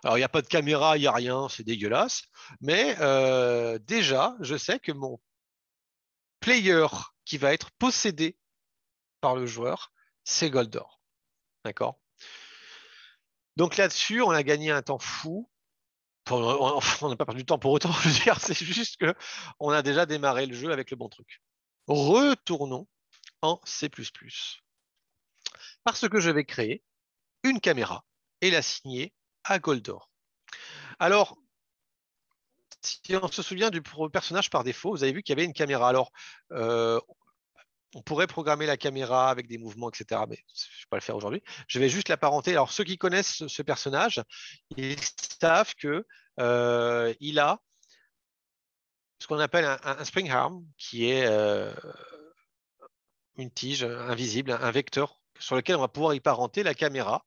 Alors, il n'y a pas de caméra, il n'y a rien, c'est dégueulasse. Mais euh, déjà, je sais que mon player qui va être possédé par le joueur, c'est Goldor. D'accord Donc là-dessus, on a gagné un temps fou. on n'a pas perdu de temps pour autant, je dire, c'est juste que on a déjà démarré le jeu avec le bon truc. Retournons en C++. Parce que je vais créer une caméra et la signer à Goldor. Alors, si on se souvient du personnage par défaut, vous avez vu qu'il y avait une caméra. Alors, euh, on pourrait programmer la caméra avec des mouvements, etc. Mais je ne vais pas le faire aujourd'hui. Je vais juste la parenter. Alors, ceux qui connaissent ce personnage, ils savent qu'il euh, a ce qu'on appelle un, spring arm, qui est euh, une tige invisible, un vecteur sur lequel on va pouvoir y parenter la caméra.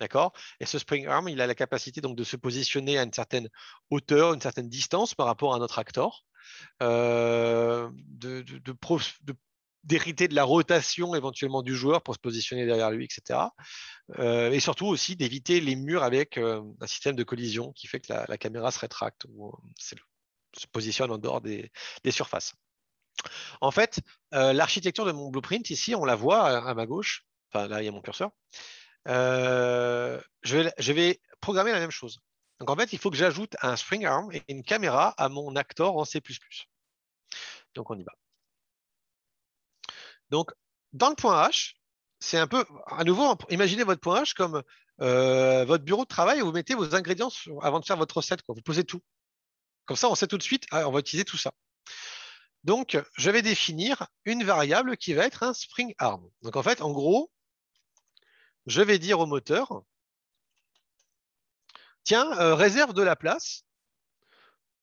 D'accord Et ce Spring Arm, il a la capacité donc de se positionner à une certaine hauteur, une certaine distance par rapport à notre acteur euh, de, d'hériter de la rotation éventuellement du joueur pour se positionner derrière lui, etc. Euh, et surtout aussi d'éviter les murs avec euh, un système de collision qui fait que la, caméra se rétracte ou euh, se positionne en dehors des, surfaces. En fait, l'architecture de mon blueprint ici, on la voit à ma gauche, enfin là il y a mon curseur, euh, je, vais, je, vais, programmer la même chose. Donc en fait, il faut que j'ajoute un spring arm et une caméra à mon actor en C++. Donc on y va. Donc dans le point H, c'est un peu, à nouveau, imaginez votre point H comme euh, votre bureau de travail où vous mettez vos ingrédients avant de faire votre recette. Vous posez tout. Comme ça, on sait tout de suite, ah, on va utiliser tout ça. Donc, je vais définir une variable qui va être un spring arm. Donc, en fait, en gros, je vais dire au moteur, tiens, euh, réserve de la place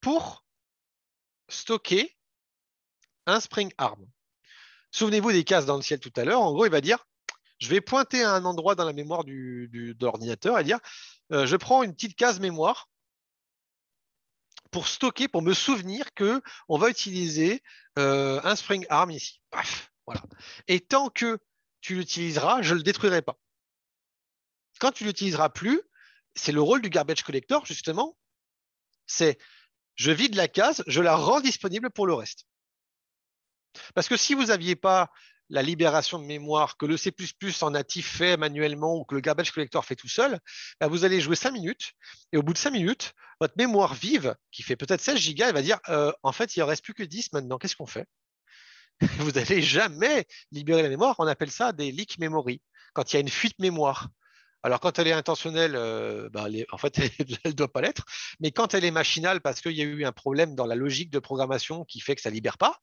pour stocker un spring arm. Souvenez-vous des cases dans le ciel tout à l'heure. En gros, il va dire, je vais pointer à un endroit dans la mémoire de l'ordinateur et dire, euh, je prends une petite case mémoire pour stocker, pour me souvenir que on va utiliser euh, un spring arm ici. Paf voilà. Et tant que tu l'utiliseras, je ne le détruirai pas. Quand tu l'utiliseras plus, c'est le rôle du garbage collector, justement. C'est je vide la case, je la rends disponible pour le reste. Parce que si vous n'aviez pas la libération de mémoire que le C++ en natif fait manuellement ou que le garbage collector fait tout seul, bah, vous allez jouer 5 minutes et au bout de 5 minutes, votre mémoire vive, qui fait peut-être 16 gigas, elle va dire euh, en fait, il ne reste plus que 10 maintenant, qu'est-ce qu'on fait Vous n'allez jamais libérer la mémoire, on appelle ça des leak memory, quand il y a une fuite mémoire. Alors quand elle est intentionnelle, euh, ben, en fait, elle ne doit pas l'être. Mais quand elle est machinale, parce qu'il y a eu un problème dans la logique de programmation qui fait que ça ne libère pas,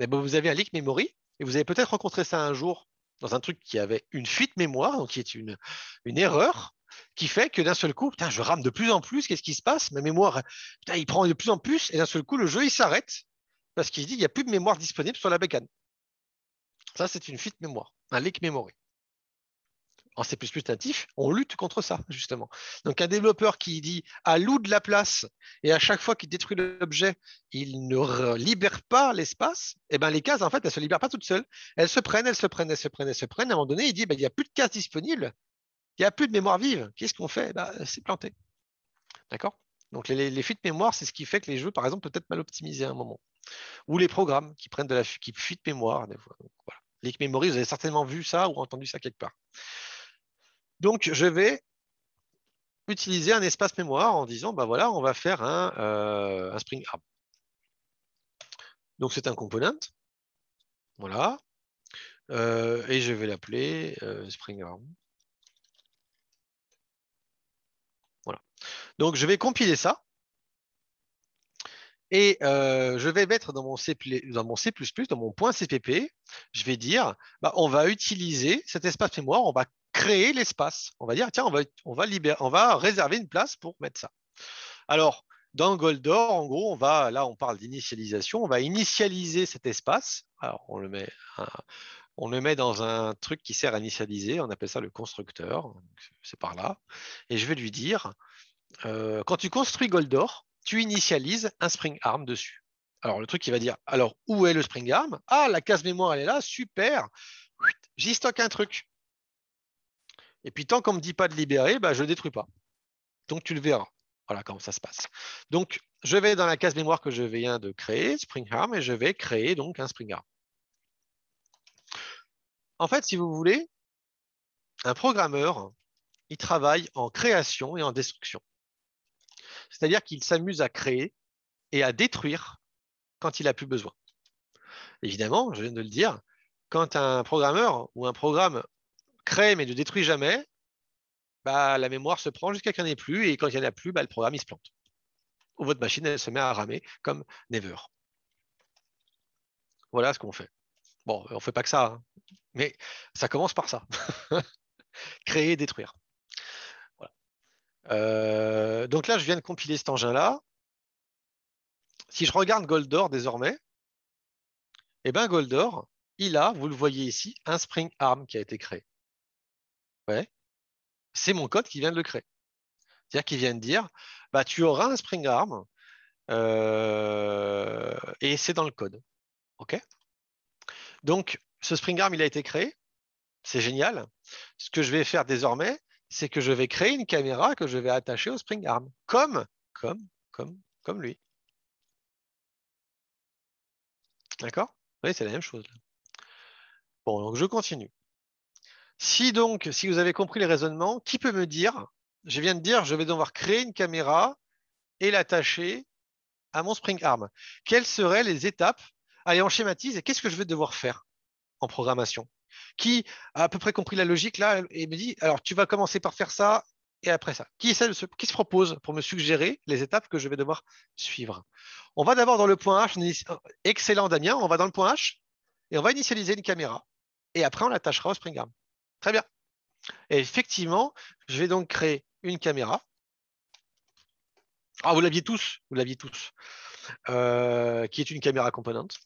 eh ben, vous avez un leak memory. Et vous avez peut-être rencontré ça un jour dans un truc qui avait une fuite mémoire, donc qui est une, une erreur, qui fait que d'un seul coup, je rame de plus en plus, qu'est-ce qui se passe Ma mémoire, il prend de plus en plus, et d'un seul coup, le jeu, il s'arrête, parce qu'il se dit, il n'y a plus de mémoire disponible sur la bécane. Ça, c'est une fuite mémoire, un leak memory en C++ natif, on lutte contre ça, justement. Donc un développeur qui dit à l'ou de la place et à chaque fois qu'il détruit l'objet, il ne libère pas l'espace, eh ben les cases, en fait, elles ne se libèrent pas toutes seules. Elles se prennent, elles se prennent, elles se prennent, elles se prennent. À un moment donné, il dit, bah, il n'y a plus de cases disponibles, il n'y a plus de mémoire vive. Qu'est-ce qu'on fait bah, C'est planté. D'accord Donc les, les fuites mémoire, c'est ce qui fait que les jeux, par exemple, peuvent être mal optimisés à un moment. Ou les programmes qui prennent de la fuite mémoire, memory, vous avez certainement vu ça ou entendu ça quelque part. Donc, je vais utiliser un espace mémoire en disant, bah voilà, on va faire un, euh, Spring Donc, c'est un component. Voilà. Euh, et je vais l'appeler euh, Spring Voilà. Donc, je vais compiler ça. Et je vais mettre dans mon, C, dans mon C++, dans mon point .cpp, je vais dire, bah, on va utiliser cet espace mémoire, on va créer l'espace. On va dire, tiens, on va, on, libérer, on va réserver une place pour mettre ça. Alors, dans Goldor, en gros, on va, là, on parle d'initialisation, on va initialiser cet espace. Alors, on le met, on le met dans un truc qui sert à initialiser, on appelle ça le constructeur, c'est par là. Et je vais lui dire, euh, quand tu construis Goldor, tu initialises un spring arm dessus. Alors, le truc, qui va dire, alors, où est le spring arm Ah, la case mémoire, elle est là, super J'y stocke un truc. Et puis tant qu'on ne me dit pas de libérer, bah, je ne détruis pas. Donc tu le verras. Voilà comment ça se passe. Donc je vais dans la case mémoire que je viens de créer, SpringHarm, et je vais créer donc un SpringHarm. En fait, si vous voulez, un programmeur, il travaille en création et en destruction. C'est-à-dire qu'il s'amuse à créer et à détruire quand il n'a plus besoin. Évidemment, je viens de le dire, quand un programmeur ou un programme Créer mais ne détruit jamais, bah, la mémoire se prend jusqu'à qu'il n'y en ait plus, et quand il n'y en a plus, bah, le programme il se plante. Ou votre machine elle se met à ramer comme never. Voilà ce qu'on fait. Bon, on ne fait pas que ça, hein. mais ça commence par ça. Créer détruire. Euh, donc là, je viens de compiler cet engin-là. Si je regarde Goldor désormais, eh ben Goldor, il a, vous le voyez ici, un Spring Arm qui a été créé. Ouais. C'est mon code qui vient de le créer. C'est-à-dire qu'il vient de dire, bah, tu auras un spring arm euh, et c'est dans le code. OK Donc, ce spring arm, il a été créé. C'est génial. Ce que je vais faire désormais, c'est que je vais créer une caméra que je vais attacher au spring arm. Comme, comme, comme, comme lui. D'accord Oui, c'est la même chose. Bon, donc je continue. Si donc, si vous avez compris les raisonnements, qui peut me dire, je viens de dire, je vais devoir créer une caméra et l'attacher à mon Spring Arm. Quelles seraient les étapes Allez, on schématise et qu'est-ce que je vais devoir faire en programmation Qui a à peu près compris la logique là et me dit, alors tu vas commencer par faire ça et après ça Qui, se, qui se propose pour me suggérer les étapes que je vais devoir suivre On va d'abord dans le point H, euh, excellent Damien, on va dans le point H et on va initialiser une caméra et après on l'attachera au Spring Arm. Très bien. effectivement, je vais donc créer une caméra. Ah, vous l'aviez tous, vous l'aviez tous, euh, qui est une caméra composante.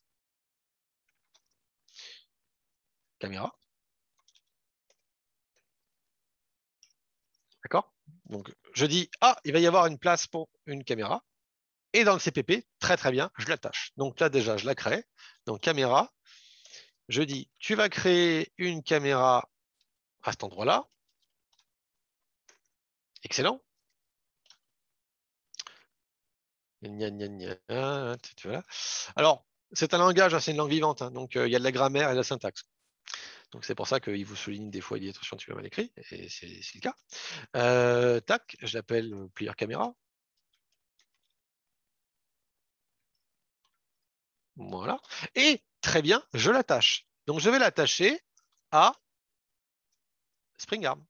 Caméra. D'accord Donc, je dis, ah, il va y avoir une place pour une caméra. Et dans le CPP, très très bien, je l'attache. Donc là, déjà, je la crée. Donc, caméra. Je dis, tu vas créer une caméra à cet endroit-là. Excellent. Alors, c'est un langage, hein, c'est une langue vivante, hein, donc euh, il y a de la grammaire et de la syntaxe. Donc c'est pour ça qu'il vous souligne des fois, il dit attention, tu l'as mal écrit, et c'est le cas. Euh, tac, je l'appelle euh, plusieurs caméra. Voilà. Et très bien, je l'attache. Donc je vais l'attacher à Springarm.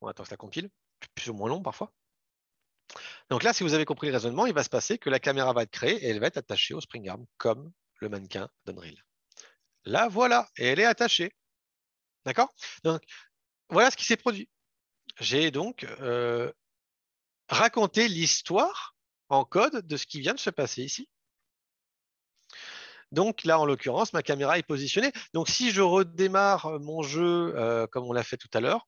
On attend que ça compile, plus ou moins long parfois. Donc là, si vous avez compris le raisonnement, il va se passer que la caméra va être créée et elle va être attachée au Springarm, comme le mannequin d'Unreal. La voilà, et elle est attachée. D'accord Donc, voilà ce qui s'est produit. J'ai donc euh, raconté l'histoire en code de ce qui vient de se passer ici. Donc là, en l'occurrence, ma caméra est positionnée. Donc si je redémarre mon jeu euh, comme on l'a fait tout à l'heure,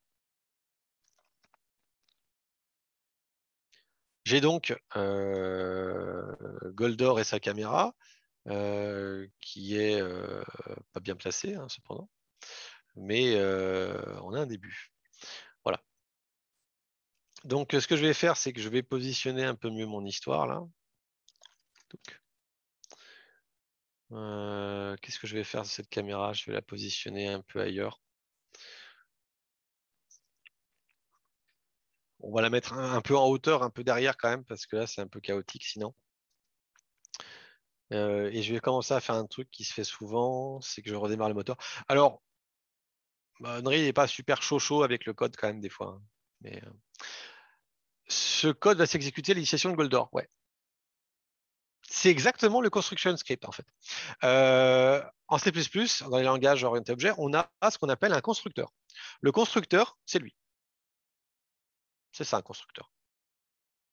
j'ai donc euh, Goldor et sa caméra, euh, qui est pas bien placée, hein, cependant. Mais on a un début. Donc, euh, ce que je vais faire, c'est que je vais positionner un peu mieux mon histoire là. Euh, qu'est-ce que je vais faire de cette caméra Je vais la positionner un peu ailleurs. On va la mettre un, peu en hauteur, un peu derrière quand même, parce que là, c'est un peu chaotique sinon. Euh, et je vais commencer à faire un truc qui se fait souvent, c'est que je redémarre le moteur. Alors, bah, Henry n'est pas super chaud chaud avec le code quand même des fois. Hein. Mais, ce code va s'exécuter à l'initiation de Goldor. C'est exactement le construction script en fait. Euh, en C++, dans les langages orientés objets, on a ce qu'on appelle un constructeur. Le constructeur, c'est lui. C'est ça un constructeur.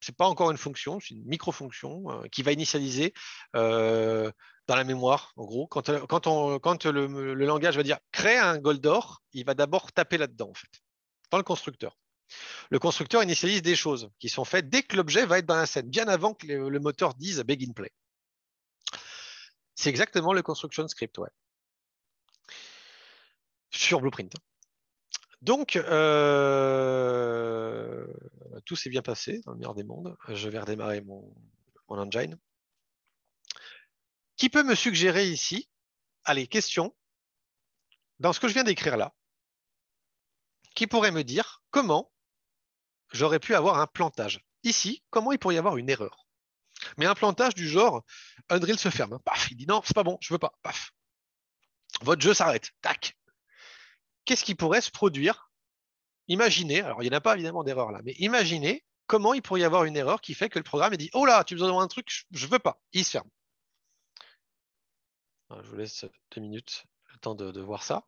Ce n'est pas encore une fonction, c'est une micro-fonction euh, qui va initialiser euh, dans la mémoire, en gros. Quand, le, langage va dire crée un Goldor, il va d'abord taper là-dedans, en fait, dans le constructeur. Le constructeur initialise des choses qui sont faites dès que l'objet va être dans la scène, bien avant que le, moteur dise begin play. C'est exactement le construction script, ouais. Sur Blueprint. Donc, euh, tout s'est bien passé dans le meilleur des mondes. Je vais redémarrer mon, mon engine. Qui peut me suggérer ici, allez, question, dans ce que je viens d'écrire là, qui pourrait me dire comment j'aurais pu avoir un plantage. Ici, comment il pourrait y avoir une erreur Mais un plantage du genre, un drill se ferme, paf, il dit non, c'est pas bon, je veux pas, paf. Votre jeu s'arrête, tac. Qu'est-ce qui pourrait se produire Imaginez, alors il n'y en a pas évidemment d'erreur là, mais imaginez comment il pourrait y avoir une erreur qui fait que le programme dit Oh là, tu me donnes un truc, je ne veux pas, il se ferme. Ah, je vous laisse deux minutes, le temps de voir ça.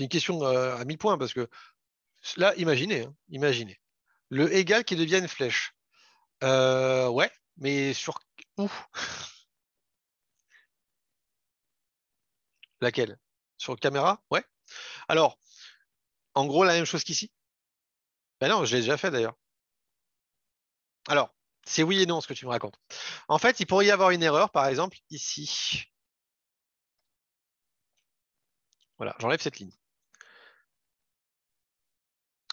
C'est une question euh, à mi points parce que là, imaginez, hein, imaginez. Le égal qui devient une flèche. Euh, ouais, mais sur où Laquelle Sur caméra Ouais. Alors, en gros, la même chose qu'ici. Ben non, je l'ai déjà fait d'ailleurs. Alors, c'est oui et non ce que tu me racontes. En fait, il pourrait y avoir une erreur, par exemple, ici. Voilà, j'enlève cette ligne.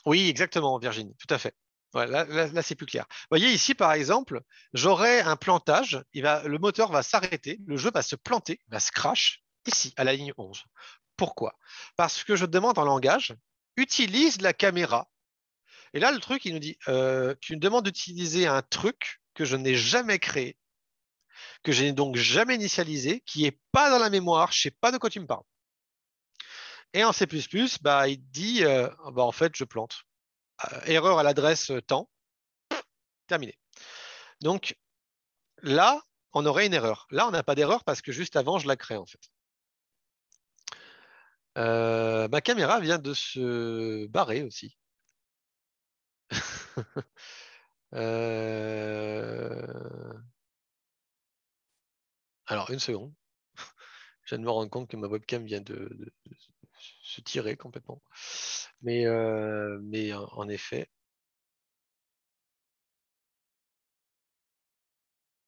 Oui, exactement, Virginie, tout à fait. là, c'est plus clair. Vous voyez ici, par exemple, j'aurai un plantage, le moteur va s'arrêter, le jeu va se planter, va se crash ici, à la ligne 11. Pourquoi Parce que je demande en langage, utilise la caméra. Et là, le truc, il nous dit, euh, tu me demandes d'utiliser un truc que je n'ai jamais créé, que je n'ai donc jamais initialisé, qui n'est pas dans la mémoire, je ne sais pas de quoi tu me parles. Et en C, bah, il dit euh, ah bah, en fait, je plante. Euh, erreur à l'adresse euh, temps. Terminé. Donc là, on aurait une erreur. Là, on n'a pas d'erreur parce que juste avant, je la crée en fait. ma caméra vient de se barrer aussi. Alors, une seconde. Je viens de me rendre compte que ma webcam vient de se tirer complètement. Mais, euh, en effet.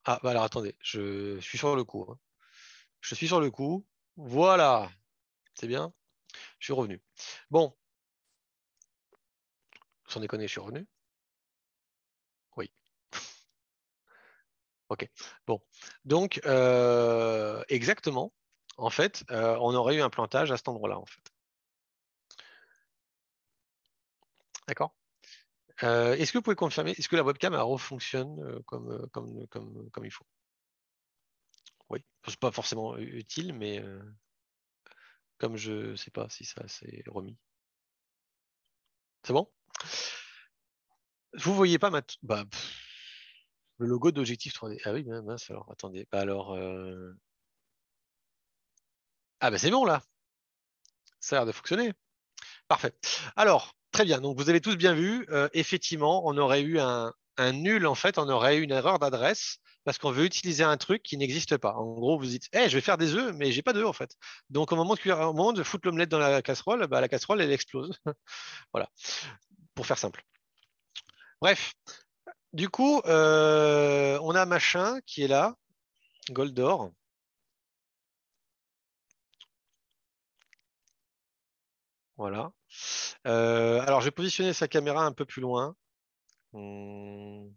Ah, bah alors attendez, je suis sur le coup. Hein. Je suis sur le coup. Voilà. C'est bien. Je suis revenu. Bon. Sans déconner, je suis revenu. Oui. ok. Bon. Donc, euh, exactement en fait, euh, on aurait eu un plantage à cet endroit-là, en fait. D'accord euh, Est-ce que vous pouvez confirmer, est-ce que la webcam elle refonctionne euh, comme, comme, comme, comme il faut Oui, ce n'est pas forcément utile, mais comme je ne sais pas si ça s'est remis. C'est bon Vous ne voyez pas ma... Bah, le logo d'objectif 3D. Ah oui, mince, alors attendez. Bah, alors, ah ben c'est bon là. Ça a l'air de fonctionner. Parfait. Alors, très bien. Donc vous avez tous bien vu. Euh, effectivement, on aurait eu un, nul en fait. On aurait eu une erreur d'adresse parce qu'on veut utiliser un truc qui n'existe pas. En gros, vous dites, Eh, je vais faire des œufs, mais j'ai pas d'œufs en fait. Donc au moment de, au moment de foutre l'omelette dans la casserole, bah, la casserole elle explose. voilà. Pour faire simple. Bref. Du coup, euh, on a machin qui est là, Goldor. Voilà. Euh, alors, je vais positionner sa caméra un peu plus loin. Hmm.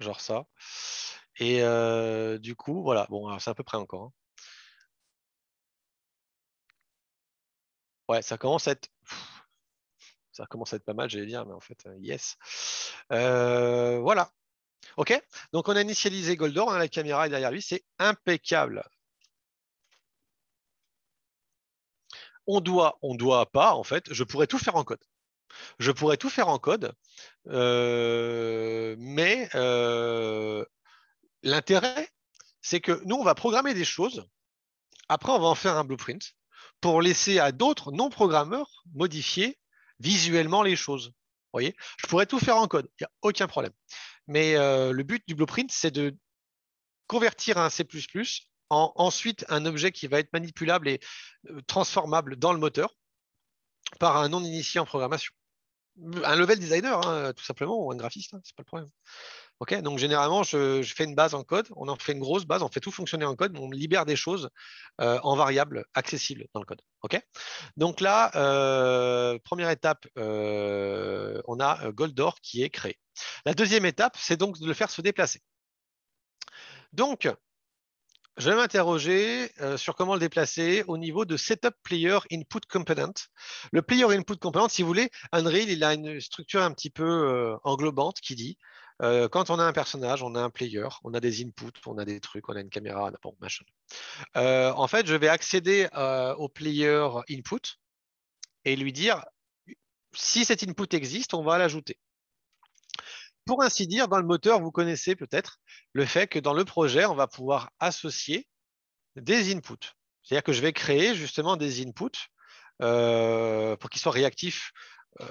Genre ça. Et euh, du coup, voilà. Bon, c'est à peu près encore. Hein. Ouais, ça commence à être. Ça commence à être pas mal, j'allais dire, mais en fait, euh, yes. voilà. OK Donc, on a initialisé Goldor, hein, la caméra est derrière lui, c'est impeccable. on doit, on doit pas, en fait, je pourrais tout faire en code. Je pourrais tout faire en code, euh, mais euh, l'intérêt, c'est que nous, on va programmer des choses, après, on va en faire un blueprint pour laisser à d'autres non-programmeurs modifier visuellement les choses. Vous voyez Je pourrais tout faire en code, il n'y a aucun problème. Mais euh, le but du blueprint, c'est de convertir un C++ ensuite un objet qui va être manipulable et euh, transformable dans le moteur par un non-initié en programmation. Un level designer, hein, tout simplement, ou un graphiste, hein, c'est pas le problème. Okay donc généralement, je, fais une base en code, on en fait une grosse base, on fait tout fonctionner en code, on libère des choses euh, en variables accessibles dans le code. donc là, euh, première étape, on a Goldor qui est créé. La deuxième étape, c'est donc de le faire se déplacer. Donc, je vais m'interroger euh, sur comment le déplacer au niveau de Setup Player Input Component. Le Player Input Component, si vous voulez, Unreal, il a une structure un petit peu euh, englobante qui dit euh, quand on a un personnage, on a un player, on a des inputs, on a des trucs, on a une caméra, bon, machin. en fait, je vais accéder au player input et lui dire si cet input existe, on va l'ajouter pour ainsi dire, dans le moteur, vous connaissez peut-être le fait que dans le projet, on va pouvoir associer des inputs. C'est-à-dire que je vais créer justement des inputs euh, pour qu'ils soient réactifs euh,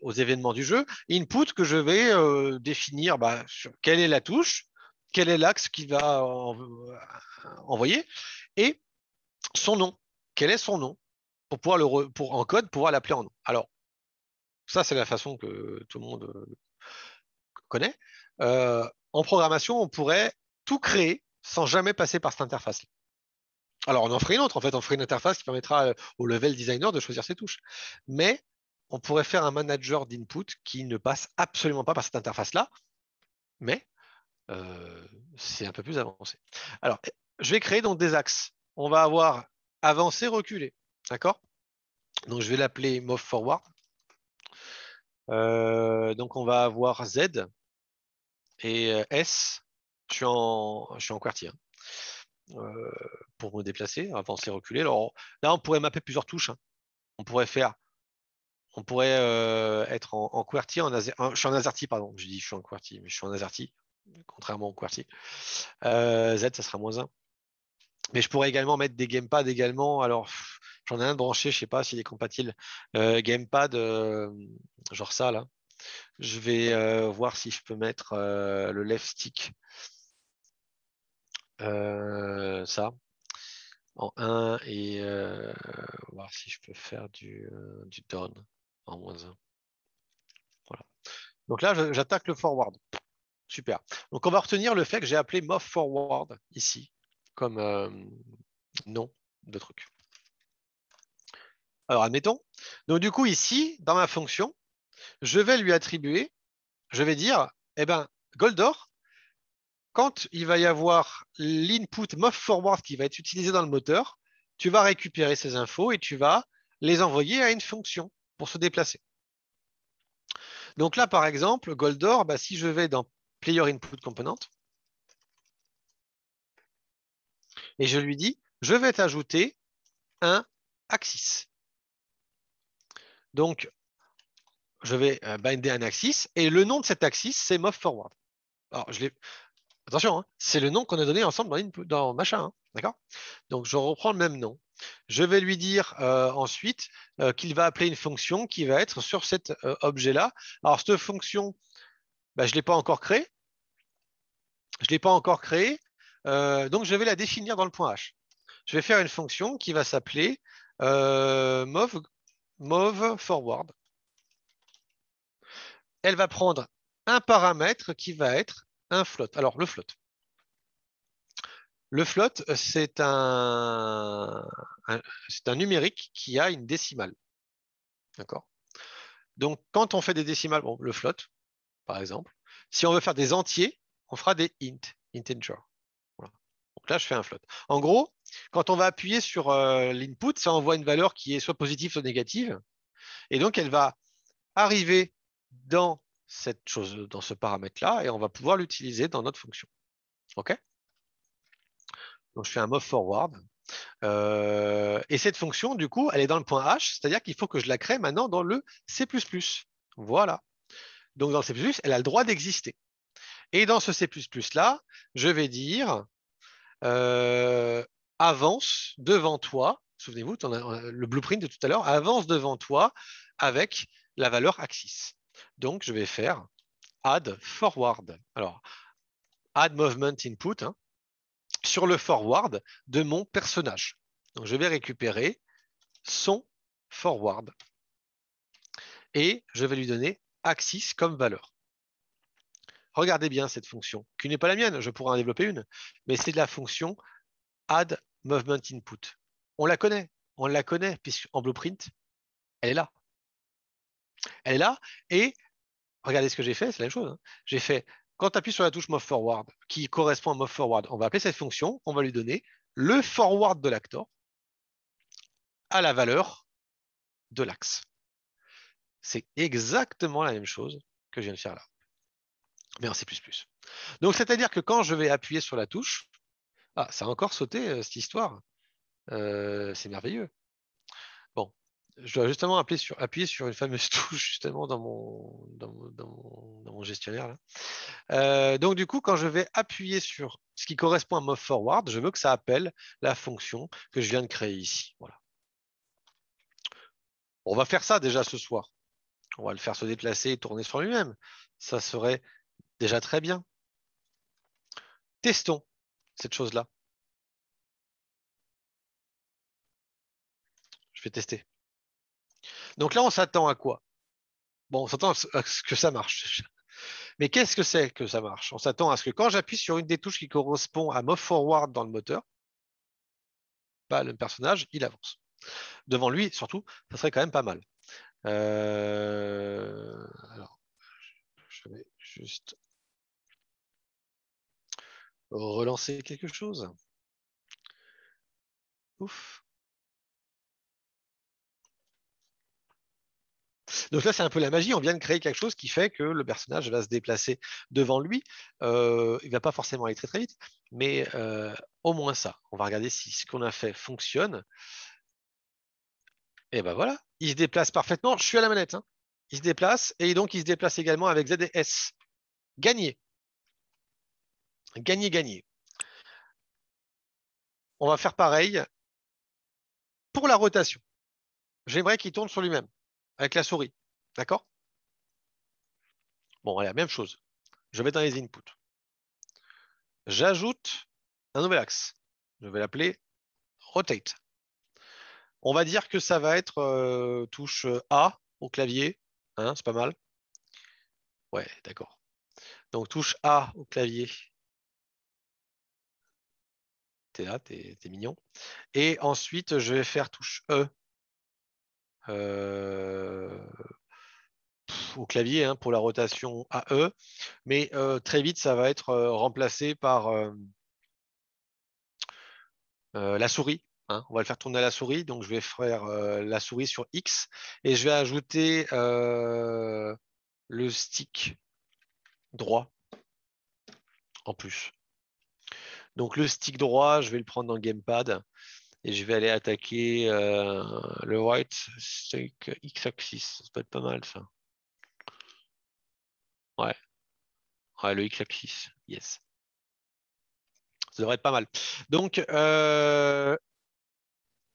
aux événements du jeu. Inputs que je vais euh, définir bah, sur quelle est la touche, quel est l'axe qu'il va envoyer et son nom. Quel est son nom pour pouvoir le en code pouvoir l'appeler en nom. Alors ça c'est la façon que tout le monde connaît, euh, en programmation, on pourrait tout créer sans jamais passer par cette interface. -là. Alors, on en ferait une autre, en fait, on ferait une interface qui permettra euh, au level designer de choisir ses touches. Mais on pourrait faire un manager d'input qui ne passe absolument pas par cette interface-là, mais euh, c'est un peu plus avancé. Alors, eh, je vais créer donc des axes. On va avoir avancé, reculé. D'accord Donc, je vais l'appeler move forward. donc, on va avoir Z et euh, S, je suis en, QWERTY hein. euh, pour me déplacer, avancer, reculer. Alors là, on pourrait mapper plusieurs touches. Hein. On pourrait faire, on pourrait euh, être en, QWERTY, en, je suis en AZERTY, pardon, Je dis, je suis en QWERTY, mais je suis en AZERTY, contrairement au QWERTY. Z, ça sera moins 1. Mais je pourrais également mettre des gamepads également. Alors, j'en ai un branché, je ne sais pas s'il est compatible. gamepad, genre ça, là. Je vais euh, voir si je peux mettre euh, le left stick. Euh, ça. En 1 et voir si je peux faire du, down en moins 1. Donc là, j'attaque le forward. Super. Donc on va retenir le fait que j'ai appelé mof forward ici comme nom de truc. Alors admettons. Donc du coup ici, dans ma fonction, je vais lui attribuer, je vais dire, eh ben, Goldor, quand il va y avoir l'input move forward qui va être utilisé dans le moteur, tu vas récupérer ces infos et tu vas les envoyer à une fonction pour se déplacer. Donc là, par exemple, Goldor, bah, si je vais dans Player Input Component, et je lui dis, je vais t'ajouter un axis. Donc, je vais euh, binder un axis et le nom de cet axis, c'est move forward. Alors, Attention, hein, c'est le nom qu'on a donné ensemble dans, machin. Hein, d'accord Donc, je reprends le même nom. Je vais lui dire euh, ensuite euh, qu'il va appeler une fonction qui va être sur cet objet-là. Alors, cette fonction, bah, je ne l'ai pas encore créée. Je ne l'ai pas encore créée. donc, je vais la définir dans le point H. Je vais faire une fonction qui va s'appeler move, move forward elle va prendre un paramètre qui va être un float. Alors, le float. Le float, c'est un, un, un, numérique qui a une décimale. D'accord Donc, quand on fait des décimales, bon, le float, par exemple, si on veut faire des entiers, on fera des int, integer. Donc là, je fais un float. En gros, quand on va appuyer sur euh, l'input, ça envoie une valeur qui est soit positive, soit négative. Et donc, elle va arriver dans cette chose, dans ce paramètre-là, et on va pouvoir l'utiliser dans notre fonction. je fais un move forward. Euh, et cette fonction, du coup, elle est dans le point H, c'est-à-dire qu'il faut que je la crée maintenant dans le C++. Voilà. Donc dans le C++, elle a le droit d'exister. Et dans ce C++ là, je vais dire euh, avance devant toi. Souvenez-vous, le blueprint de tout à l'heure, avance devant toi avec la valeur axis. Donc, je vais faire add forward. Alors, add movement input hein, sur le forward de mon personnage. je vais récupérer son forward et je vais lui donner axis comme valeur. Regardez bien cette fonction, qui n'est pas la mienne, je pourrais en développer une, mais c'est de la fonction add movement input. On la connaît, on la connaît, puisque en blueprint, elle est là. Elle est là et regardez ce que j'ai fait, c'est la même chose. Hein. J'ai fait, quand tu appuies sur la touche Move Forward, qui correspond à Move Forward, on va appeler cette fonction, on va lui donner le forward de l'actor à la valeur de l'axe. C'est exactement la même chose que je viens de faire là, mais en C++. Donc, c'est-à-dire que quand je vais appuyer sur la touche, ah, ça a encore sauté euh, cette histoire. Euh, c'est merveilleux je dois justement appuyer sur une fameuse touche justement dans mon, gestionnaire. Euh, donc du coup, quand je vais appuyer sur ce qui correspond à move forward, je veux que ça appelle la fonction que je viens de créer ici. Voilà. On va faire ça déjà ce soir. On va le faire se déplacer et tourner sur lui-même. Ça serait déjà très bien. Testons cette chose-là. Je vais tester. Donc là, on s'attend à quoi Bon, on s'attend à ce que ça marche. Mais qu'est-ce que c'est que ça marche On s'attend à ce que quand j'appuie sur une des touches qui correspond à Move Forward dans le moteur, bah, le personnage, il avance. Devant lui, surtout, ça serait quand même pas mal. Euh, alors, je vais juste relancer quelque chose. Ouf. Donc là, c'est un peu la magie. On vient de créer quelque chose qui fait que le personnage va se déplacer devant lui. Euh, il ne va pas forcément aller très très vite, mais euh, au moins ça. On va regarder si ce qu'on a fait fonctionne. Et ben voilà, il se déplace parfaitement. Je suis à la manette. Hein. Il se déplace et donc il se déplace également avec Z et S. Gagné. Gagné, gagné. On va faire pareil pour la rotation. J'aimerais qu'il tourne sur lui-même avec la souris. D'accord Bon, la même chose. Je vais dans les inputs. J'ajoute un nouvel axe. Je vais l'appeler rotate. On va dire que ça va être euh, touche euh, A au clavier. Hein, c'est pas mal. Ouais, d'accord. Donc touche A au clavier. T'es là, t'es mignon. Et ensuite, je vais faire touche E euh, au clavier hein, pour la rotation AE, mais euh, très vite, ça va être euh, remplacé par la souris. Hein. on va le faire tourner à la souris, donc je vais faire la souris sur X et je vais ajouter le stick droit en plus. Donc le stick droit, je vais le prendre dans gamepad et je vais aller attaquer euh, le white stick x-axis. Ça peut être pas mal, ça. Ouais. Ouais, le x-axis. Yes. Ça devrait être pas mal. Donc, euh,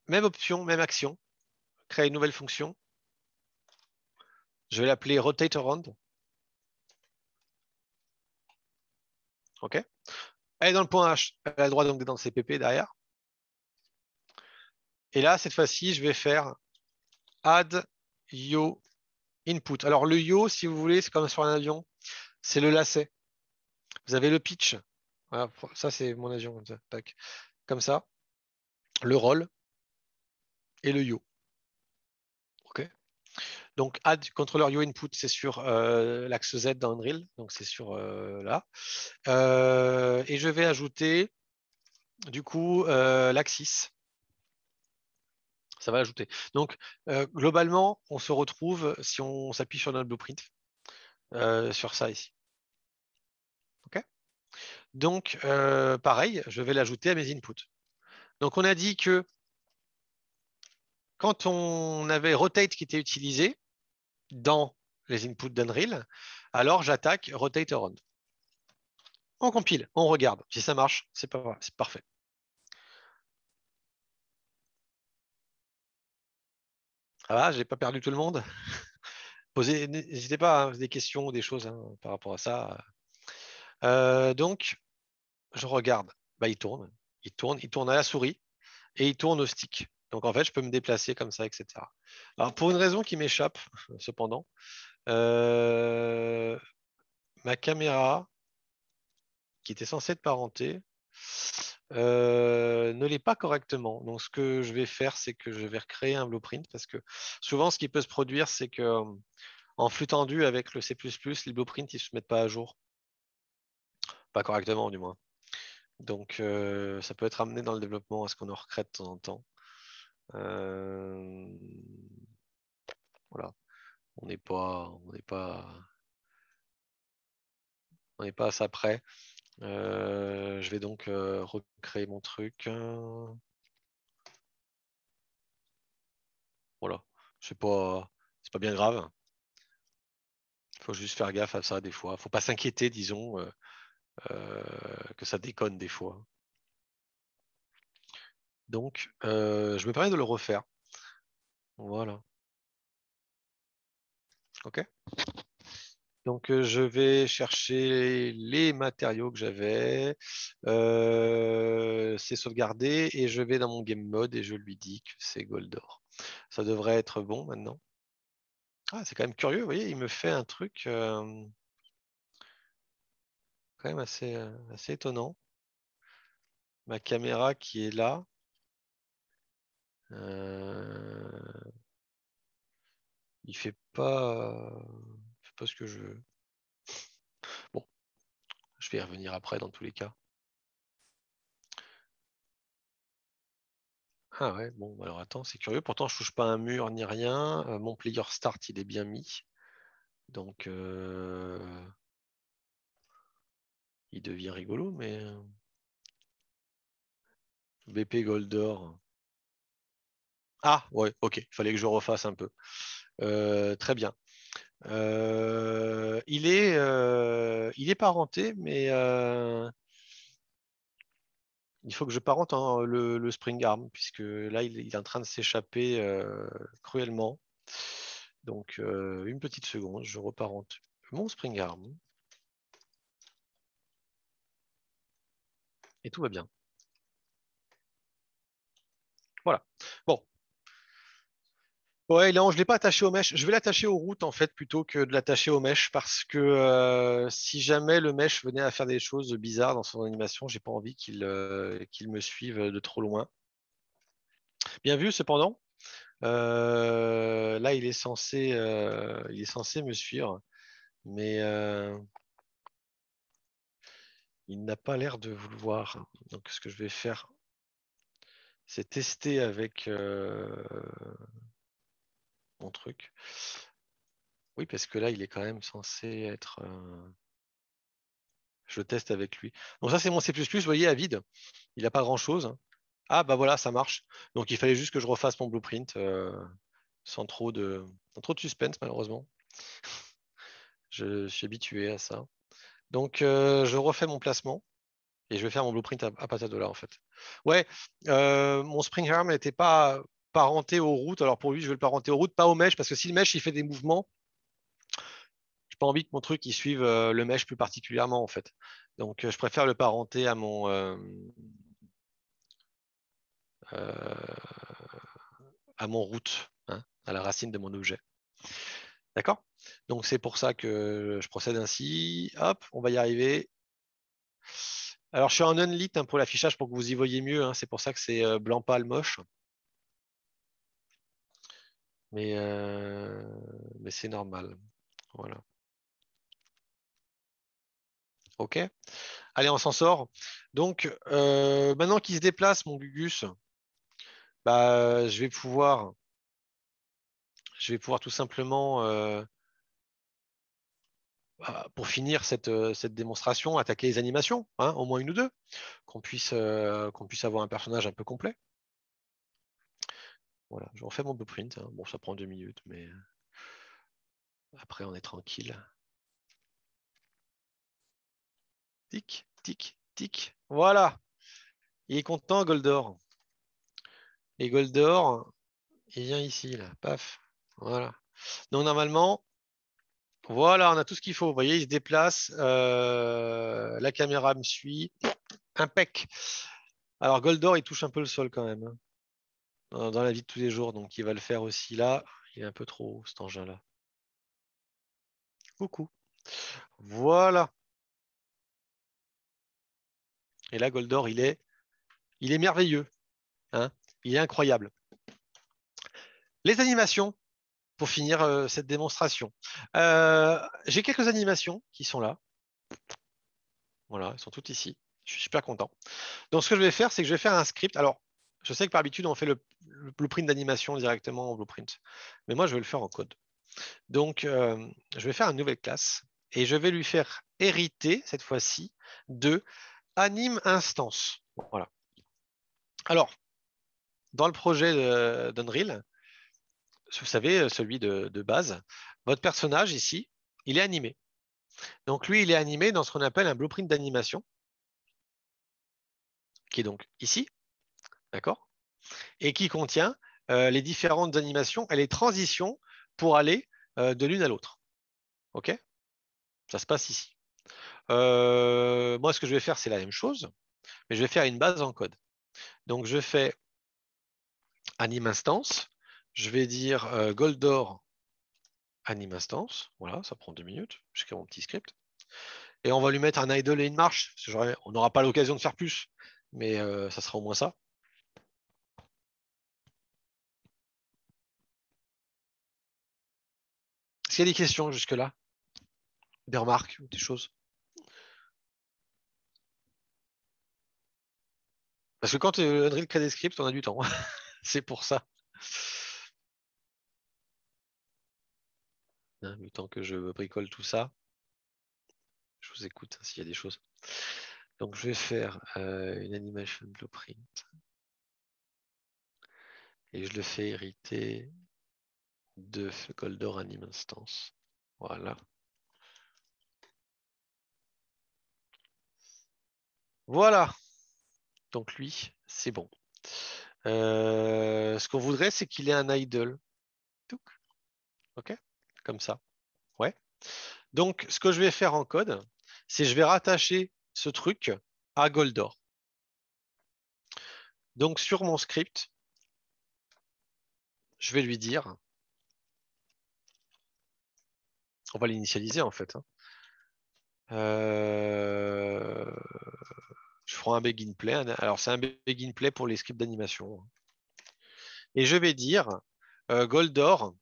même option, même action. Créer une nouvelle fonction. Je vais l'appeler rotate around. OK. Elle est dans le point H. Elle a le droit donc d'être dans le CPP derrière. Et là, cette fois-ci, je vais faire add yo input. Alors, le yo, si vous voulez, c'est comme sur un avion, c'est le lacet. Vous avez le pitch. Voilà, ça, c'est mon avion comme ça. Comme ça. Le roll et le yo. OK donc, add Controller yo input, c'est sur euh, l'axe Z dans Unreal, donc c'est sur euh, là. Euh, et je vais ajouter du coup l'axis va ajouter. Donc, euh, globalement, on se retrouve si on s'appuie sur notre blueprint, euh, sur ça ici. OK Donc, euh, pareil, je vais l'ajouter à mes inputs. Donc, on a dit que quand on avait rotate qui était utilisé dans les inputs d'un d'Unreal, alors j'attaque rotate around. On compile, on regarde. Si ça marche, c'est parfait. Ah, j'ai pas perdu tout le monde. Posez, n'hésitez pas, poser hein, des questions, ou des choses hein, par rapport à ça. Euh, donc, je regarde. Bah, il tourne, il tourne, il tourne à la souris et il tourne au stick. Donc en fait, je peux me déplacer comme ça, etc. Alors pour une raison qui m'échappe, cependant, euh, ma caméra, qui était censée être parentée, euh, ne l'est pas correctement. Donc, ce que je vais faire, c'est que je vais recréer un blueprint parce que souvent, ce qui peut se produire, c'est que hum, en flux tendu avec le C++, les blueprints, ils ne se mettent pas à jour. Pas correctement, du moins. Donc, euh, ça peut être amené dans le développement à ce qu'on en recrète de temps en temps. Euh, voilà. On n'est pas, on n'est pas, on n'est pas à ça prêt euh, je vais donc euh, recréer mon truc. Hein. Voilà. C'est pas, pas bien grave. Il faut juste faire gaffe à ça des fois. il Faut pas s'inquiéter, disons, euh, que ça déconne des fois. Donc, je me permets de le refaire. Voilà. OK donc, je vais chercher les matériaux que j'avais. c'est sauvegardé et je vais dans mon game mode et je lui dis que c'est Goldor. Ça devrait être bon maintenant. Ah, c'est quand même curieux, vous voyez, il me fait un truc quand même assez, assez étonnant. Ma caméra qui est là. Il il fait pas parce que je. Bon, je vais y revenir après dans tous les cas. Ah ouais, bon, bah alors attends, c'est curieux. Pourtant, je touche pas un mur ni rien. Euh, mon player start, il est bien mis. Donc, euh, il devient rigolo, mais. Euh, BP Goldor. Ah, ouais, ok, il fallait que je refasse un peu. très bien. Euh, il, est, euh, il est parenté, mais euh, il faut que je parente hein, le, Spring Arm, puisque là, il, il est en train de s'échapper cruellement. Donc, une petite seconde, je reparente mon Spring Arm. Et tout va bien. Voilà. Bon, Ouais, je ne l'ai pas attaché au mèche. Je vais l'attacher au route en fait, plutôt que de l'attacher au mèches, parce que euh, si jamais le mèche venait à faire des choses bizarres dans son animation, j'ai pas envie qu'il euh, me suive de trop loin. Bien vu, cependant. Euh, là, il est, censé, il est censé me suivre, mais il n'a pas l'air de vouloir. Donc, ce que je vais faire, c'est tester avec mon truc. Oui, parce que là, il est quand même censé être. Euh, je teste avec lui. Donc, ça, c'est mon C, vous voyez, à vide. Il n'a pas grand-chose. Ah, bah voilà, ça marche. Donc, il fallait juste que je refasse mon blueprint euh, sans, trop de... trop de suspense, malheureusement. je suis habitué à ça. Donc, euh, je refais mon placement et je vais faire mon blueprint à, à dollars, en fait. Ouais, mon Spring Arm n'était pas parenté aux routes. Alors pour lui, je veux le parenter aux route pas au mèches, parce que si le mèche, il fait des mouvements, j'ai pas envie que mon truc il suive euh, le mèche plus particulièrement en fait. Donc euh, je préfère le parenter à mon euh, à mon route, hein, à la racine de mon objet. D'accord Donc c'est pour ça que je procède ainsi. Hop, on va y arriver. Alors je suis en unlit hein, pour l'affichage pour que vous y voyez mieux. Hein. c'est pour ça que c'est blanc pâle moche. Euh, mais, c'est normal. Voilà. Ok. Allez, on s'en sort. Donc, euh, maintenant qu'il se déplace, mon Gugus, bah, je vais pouvoir, je vais pouvoir tout simplement, euh, bah, pour finir cette, démonstration, attaquer les animations, hein, au moins une ou deux, qu'on puisse, qu'on puisse avoir un personnage un peu complet. Voilà, je refais mon blueprint. Hein. Bon, ça prend deux minutes, mais euh, après, on est tranquille. Tic, tic, tic. Voilà. Il est content, Goldor. Et Goldor, il vient ici, là. Paf. Voilà. Donc, normalement, voilà, on a tout ce qu'il faut. Vous voyez, il se déplace. Euh, la caméra me suit. Impec. Alors, Goldor, il touche un peu le sol quand même. Hein dans la vie de tous les jours. Donc il va le faire aussi là. Il est un peu trop haut cet engin-là. Coucou. Voilà. Et là, Goldor, il est, il est merveilleux. Hein il est incroyable. Les animations, pour finir euh, cette démonstration. Euh, j'ai quelques animations qui sont là. Voilà, elles sont toutes ici. Je suis super content. Donc, ce que je vais faire, c'est que je vais faire un script. Alors, je sais que par habitude, on fait le, blueprint d'animation directement en blueprint. Mais moi, je vais le faire en code. Donc, euh, je vais faire une nouvelle classe et je vais lui faire hériter, cette fois-ci, de anime instance. Voilà. Alors, dans le projet d'Unreal, vous savez, celui de, base, votre personnage ici, il est animé. Donc lui, il est animé dans ce qu'on appelle un blueprint d'animation, qui est donc ici d'accord Et qui contient euh, les différentes animations et les transitions pour aller euh, de l'une à l'autre. OK Ça se passe ici. Euh, moi, ce que je vais faire, c'est la même chose, mais je vais faire une base en code. Donc, je fais anime instance, je vais dire Goldor anime instance. Voilà, ça prend deux minutes jusqu'à mon petit script. Et on va lui mettre un idle et une marche. on n'aura pas l'occasion de faire plus, mais ça sera au moins ça. Est-ce qu'il y a des questions jusque-là Des remarques ou des choses Parce que quand Unreal crée des scripts, on a du temps. C'est pour ça. Hein, le temps que je bricole tout ça, je vous écoute hein, s'il y a des choses. Donc je vais faire euh, une animation blueprint. Et je le fais hériter de Goldor Anime Instance. Voilà. Voilà. Donc lui, c'est bon. Euh, ce qu'on voudrait, c'est qu'il ait un idle. OK Comme ça. Ouais. Donc, ce que je vais faire en code, c'est je vais rattacher ce truc à Goldor. Donc, sur mon script, je vais lui dire on va l'initialiser en fait. Hein. Euh, je prends un begin play. Alors, c'est un begin play pour les scripts d'animation. Hein. Et je vais dire euh, Goldor,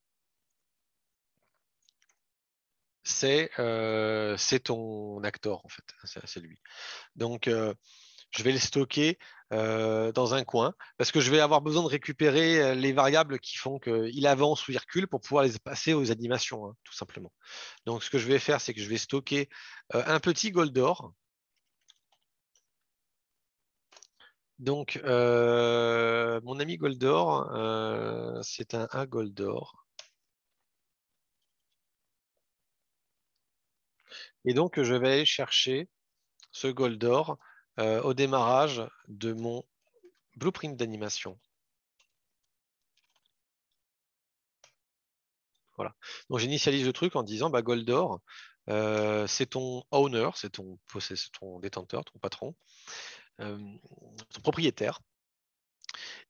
c'est euh, ton acteur en fait. Hein, c'est lui. Donc, euh, je vais le stocker euh, dans un coin, parce que je vais avoir besoin de récupérer euh, les variables qui font qu'il avance ou il recule pour pouvoir les passer aux animations, hein, tout simplement. Donc ce que je vais faire, c'est que je vais stocker euh, un petit goldor. Donc mon ami Goldor, c'est un, A Goldor. Et donc je vais aller chercher ce Goldor euh, au démarrage de mon blueprint d'animation. Voilà. Donc j'initialise le truc en disant bah, Goldor, euh, c'est ton owner, c'est ton, ton, détenteur, ton patron, euh, ton propriétaire.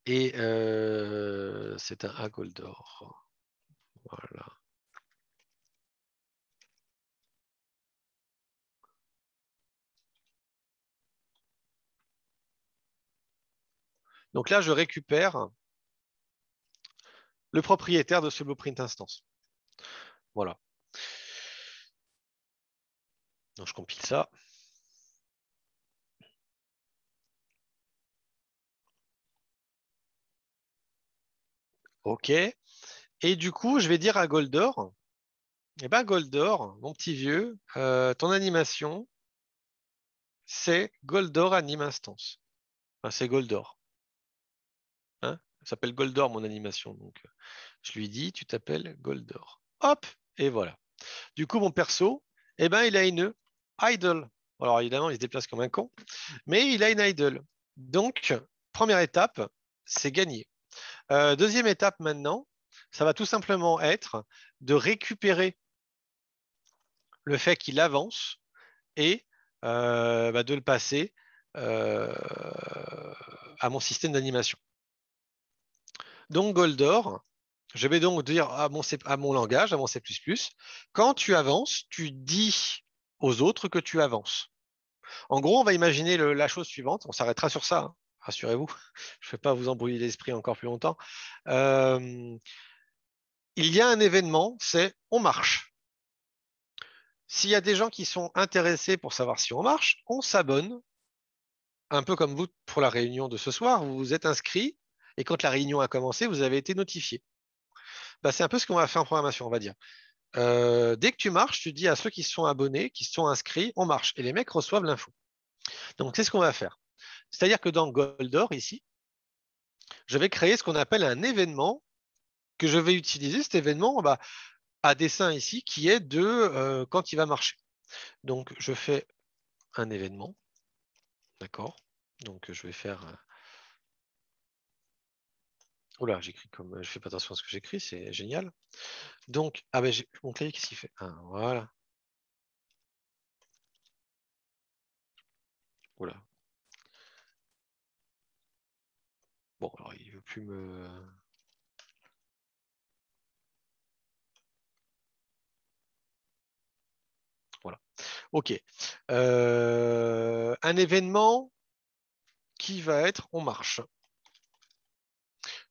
Et c'est un A Goldor. Voilà. Donc là, je récupère le propriétaire de ce blueprint instance. Voilà. je compile ça. OK. Et du coup, je vais dire à Goldor, eh ben Goldor, mon petit vieux, euh, ton animation, c'est Goldor anime instance. c'est Goldor ça hein, s'appelle Goldor, mon animation. Donc, euh, je lui dis, tu t'appelles Goldor. Hop, et voilà. Du coup, mon perso, eh ben, il a une idle. Alors, évidemment, il se déplace comme un con, mais il a une idle. Donc, première étape, c'est gagner. Euh, deuxième étape maintenant, ça va tout simplement être de récupérer le fait qu'il avance et euh, bah, de le passer à mon système d'animation. Donc Goldor, je vais donc dire à mon, langage, à mon C++, quand tu avances, tu dis aux autres que tu avances. En gros, on va imaginer la chose suivante, on s'arrêtera sur ça, hein. rassurez-vous, je ne vais pas vous embrouiller l'esprit encore plus longtemps. Euh, il y a un événement, c'est on marche. S'il y a des gens qui sont intéressés pour savoir si on marche, on s'abonne, un peu comme vous pour la réunion de ce soir, vous vous êtes inscrit et quand la réunion a commencé, vous avez été notifié. Bah, c'est un peu ce qu'on va faire en programmation, on va dire. Euh, dès que tu marches, tu dis à ceux qui sont abonnés, qui sont inscrits, on marche. Et les mecs reçoivent l'info. Donc, c'est ce qu'on va faire. C'est-à-dire que dans Goldor, ici, je vais créer ce qu'on appelle un événement que je vais utiliser. Cet événement, bah, à dessin ici, qui est de euh, quand il va marcher. Donc, je fais un événement. D'accord Donc, je vais faire euh, Oula, j'écris comme. Je fais pas attention à ce que j'écris, c'est génial. Donc, ah ben, mon clavier, qu'est-ce qu'il fait ah, Voilà. Oula. Bon, alors il veut plus me. Voilà. OK. Euh, un événement qui va être on marche.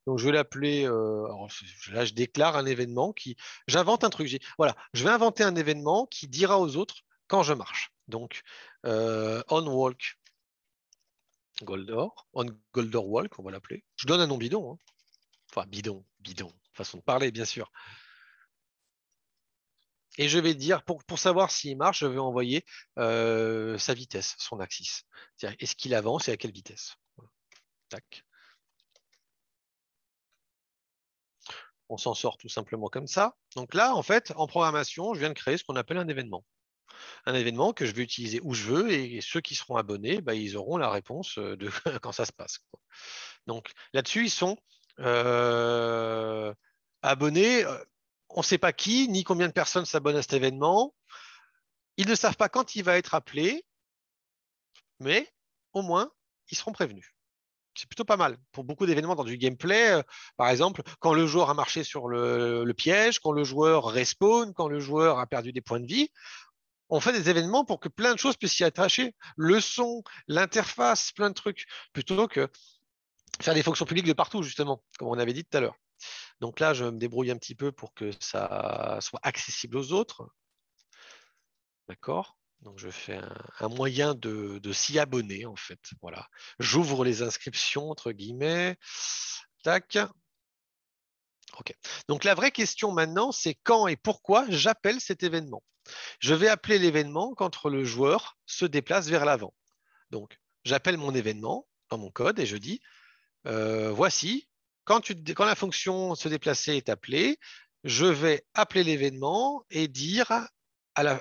Donc je vais l'appeler, euh, là je déclare un événement qui, j'invente un truc, je voilà, je vais inventer un événement qui dira aux autres quand je marche. Donc euh, on walk Goldor, on Goldor walk, on va l'appeler. Je donne un nom bidon, hein. enfin bidon, bidon, façon de parler bien sûr. Et je vais dire, pour, savoir s'il marche, je vais envoyer euh, sa vitesse, son axis. C'est-à-dire, est-ce qu'il avance et à quelle vitesse Tac. On s'en sort tout simplement comme ça. Donc là, en fait, en programmation, je viens de créer ce qu'on appelle un événement. Un événement que je vais utiliser où je veux et ceux qui seront abonnés, bah, ils auront la réponse euh, de quand ça se passe. Donc là-dessus, ils sont euh, abonnés. Euh, on ne sait pas qui ni combien de personnes s'abonnent à cet événement. Ils ne savent pas quand il va être appelé, mais au moins, ils seront prévenus c'est plutôt pas mal pour beaucoup d'événements dans du gameplay. Euh, par exemple, quand le joueur a marché sur le, le, piège, quand le joueur respawn, quand le joueur a perdu des points de vie, on fait des événements pour que plein de choses puissent s'y attacher. Le son, l'interface, plein de trucs, plutôt que faire des fonctions publiques de partout, justement, comme on avait dit tout à l'heure. Donc là, je me débrouille un petit peu pour que ça soit accessible aux autres. D'accord donc je fais un, moyen de, s'y abonner en fait. Voilà. J'ouvre les inscriptions entre guillemets. Tac. Ok. Donc la vraie question maintenant, c'est quand et pourquoi j'appelle cet événement. Je vais appeler l'événement quand le joueur se déplace vers l'avant. Donc j'appelle mon événement dans mon code et je dis euh, voici quand, quand la fonction se déplacer est appelée, je vais appeler l'événement et dire à la,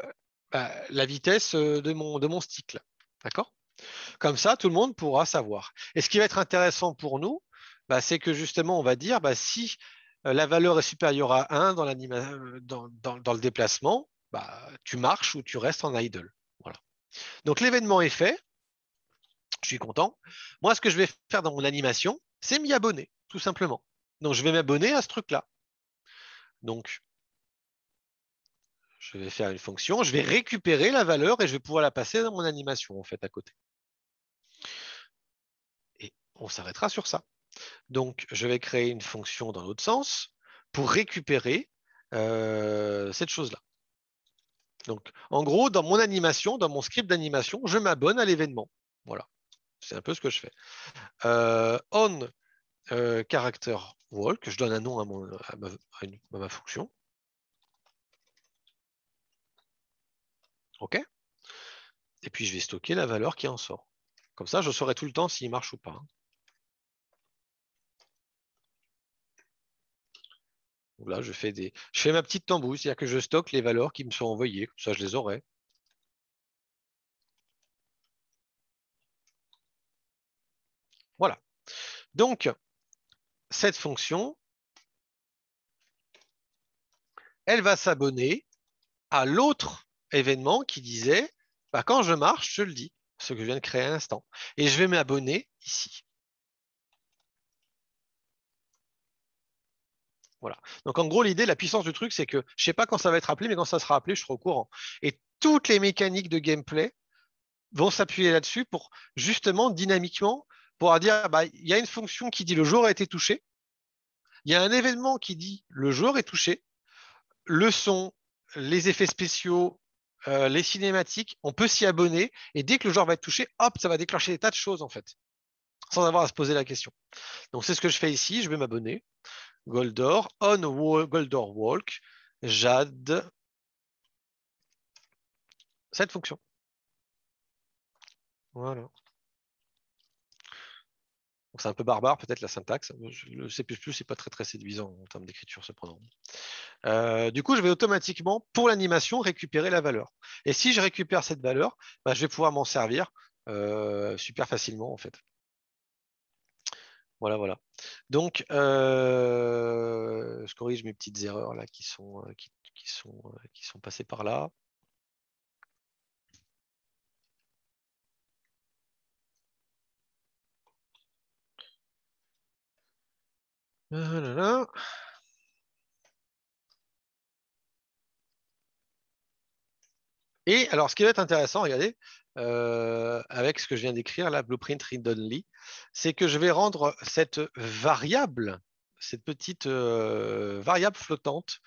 bah, la vitesse euh, de mon, de stick. D'accord Comme ça, tout le monde pourra savoir. Et ce qui va être intéressant pour nous, bah, c'est que justement, on va dire, bah, si euh, la valeur est supérieure à 1 dans, le déplacement, tu marches ou tu restes en idle. Voilà. Donc l'événement est fait, je suis content. Moi, ce que je vais faire dans mon animation, c'est m'y abonner, tout simplement. Donc je vais m'abonner à ce truc-là. Donc je vais faire une fonction, je vais récupérer la valeur et je vais pouvoir la passer dans mon animation en fait à côté. Et on s'arrêtera sur ça. Donc, je vais créer une fonction dans l'autre sens pour récupérer euh, cette chose-là. Donc, en gros, dans mon animation, dans mon script d'animation, je m'abonne à l'événement. Voilà, c'est un peu ce que je fais. Euh, on euh, character je donne un nom à ma, fonction. OK Et puis, je vais stocker la valeur qui en sort. Comme ça, je saurai tout le temps s'il marche ou pas. Hein. là, je fais, ma petite tambouille, c'est-à-dire que je stocke les valeurs qui me sont envoyées, comme ça, je les aurai. Voilà. Donc, cette fonction, elle va s'abonner à l'autre événement qui disait bah, quand je marche, je le dis, ce que je viens de créer à l'instant. Et je vais m'abonner ici. Voilà. Donc en gros, l'idée, la puissance du truc, c'est que je ne sais pas quand ça va être appelé, mais quand ça sera appelé, je serai au courant. Et toutes les mécaniques de gameplay vont s'appuyer là-dessus pour justement dynamiquement pouvoir dire bah, il y a une fonction qui dit le joueur a été touché, il y a un événement qui dit le joueur est touché, le son, les effets spéciaux, euh, les cinématiques, on peut s'y abonner, et dès que le joueur va être touché, hop, ça va déclencher des tas de choses en fait, sans avoir à se poser la question. Donc c'est ce que je fais ici, je vais m'abonner. Goldor, on walk Goldor Walk, Jade, cette fonction. Voilà c'est un peu barbare peut-être la syntaxe. Euh, le C++ n'est pas très très séduisant en termes d'écriture ce Euh, du coup, je vais automatiquement, pour l'animation, récupérer la valeur. Et si je récupère cette valeur, bah, je vais pouvoir m'en servir euh, super facilement en fait. Voilà, voilà. Donc, euh, je corrige mes petites erreurs là qui qui sont passées par là. Ah Et alors, ce qui va être intéressant, regardez, euh, avec ce que je viens d'écrire, la blueprint read c'est que je vais rendre cette variable, cette petite euh, variable flottante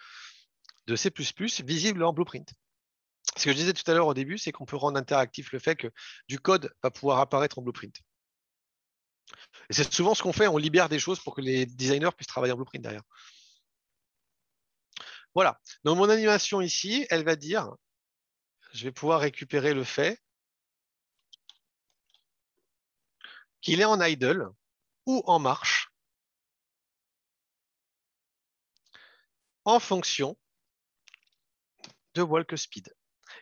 de C++ visible en blueprint. Ce que je disais tout à l'heure au début, c'est qu'on peut rendre interactif le fait que du code va pouvoir apparaître en blueprint c'est souvent ce qu'on fait, on libère des choses pour que les designers puissent travailler en blueprint derrière. Voilà. Donc mon animation ici, elle va dire, je vais pouvoir récupérer le fait qu'il est en idle ou en marche en fonction de walk speed.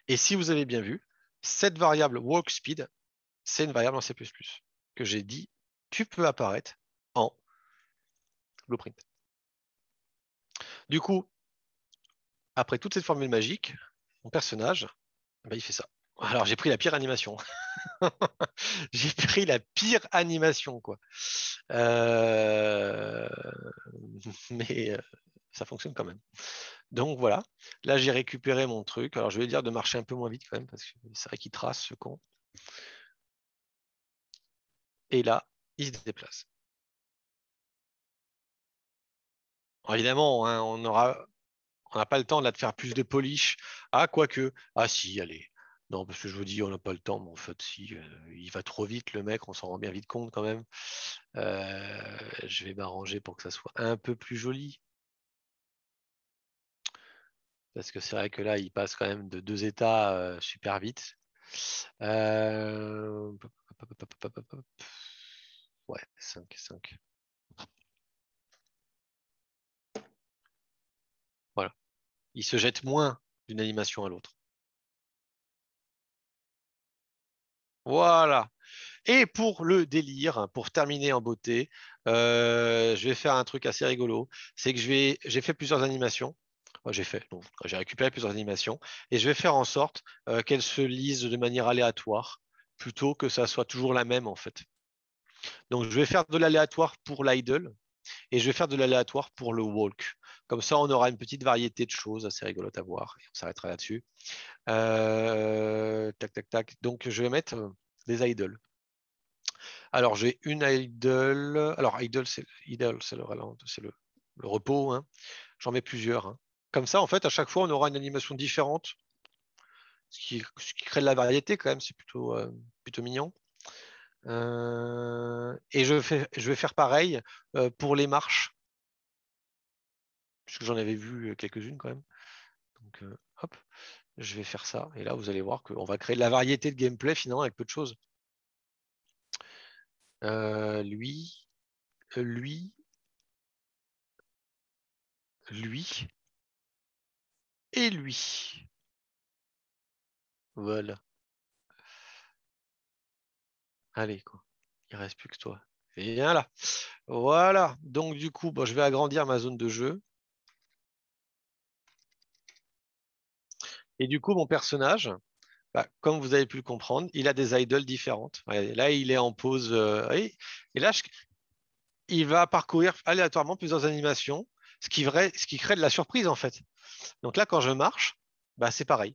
Et si vous avez bien vu, cette variable walk speed, c'est une variable en C++ que j'ai dit tu peux apparaître en blueprint. Du coup, après toute cette formule magique, mon personnage, eh ben, il fait ça. Alors j'ai pris la pire animation. j'ai pris la pire animation, quoi. Euh, mais euh, ça fonctionne quand même. Donc voilà. Là, j'ai récupéré mon truc. Alors je vais dire de marcher un peu moins vite quand même, parce que c'est vrai qu'il trace ce con. Et là, il se déplace. évidemment, hein, on on n'a pas le temps là, de faire plus de polish. Ah, quoique. Ah, si, allez. Non, parce que je vous dis, on n'a pas le temps, mais en fait, si, euh, il va trop vite, le mec, on s'en rend bien vite compte quand même. Euh, je vais m'arranger pour que ça soit un peu plus joli. Parce que c'est vrai que là, il passe quand même de deux états euh, super vite. Ouais, 5, 5. Voilà. Il se jette moins d'une animation à l'autre. Voilà. Et pour le délire, pour terminer en beauté, euh, je vais faire un truc assez rigolo. C'est que j'ai fait plusieurs animations. j'ai fait, j'ai récupéré plusieurs animations et je vais faire en sorte euh, qu'elles se lisent de manière aléatoire plutôt que ça soit toujours la même en fait. Donc, je vais faire de l'aléatoire pour l'idle et je vais faire de l'aléatoire pour le walk. Comme ça, on aura une petite variété de choses assez rigolote à voir. Et on s'arrêtera là-dessus. Euh, tac, tac, tac. Donc, je vais mettre euh, des idles. Alors, j'ai une idle. Alors, idle, c'est idle, c'est le, le, repos. Hein. J'en mets plusieurs. Hein. Comme ça, en fait, à chaque fois, on aura une animation différente, ce qui, crée de la variété quand même. C'est plutôt, euh, plutôt mignon. Euh, et je, fais, je, vais faire pareil euh, pour les marches, puisque j'en avais vu euh, quelques-unes quand même. Donc, hop, je vais faire ça. Et là, vous allez voir qu'on va créer la variété de gameplay finalement avec peu de choses. lui, lui, lui et lui. Voilà. Allez, quoi. Il reste plus que toi. Viens là. Voilà. Donc, du coup, je vais agrandir ma zone de jeu. Et du coup, mon personnage, bah, comme vous avez pu le comprendre, il a des idoles différentes. là, il est en pause. Euh, et, là, il va parcourir aléatoirement plusieurs animations, ce qui, ce qui crée de la surprise en fait. Donc là, quand je marche, bah, c'est pareil.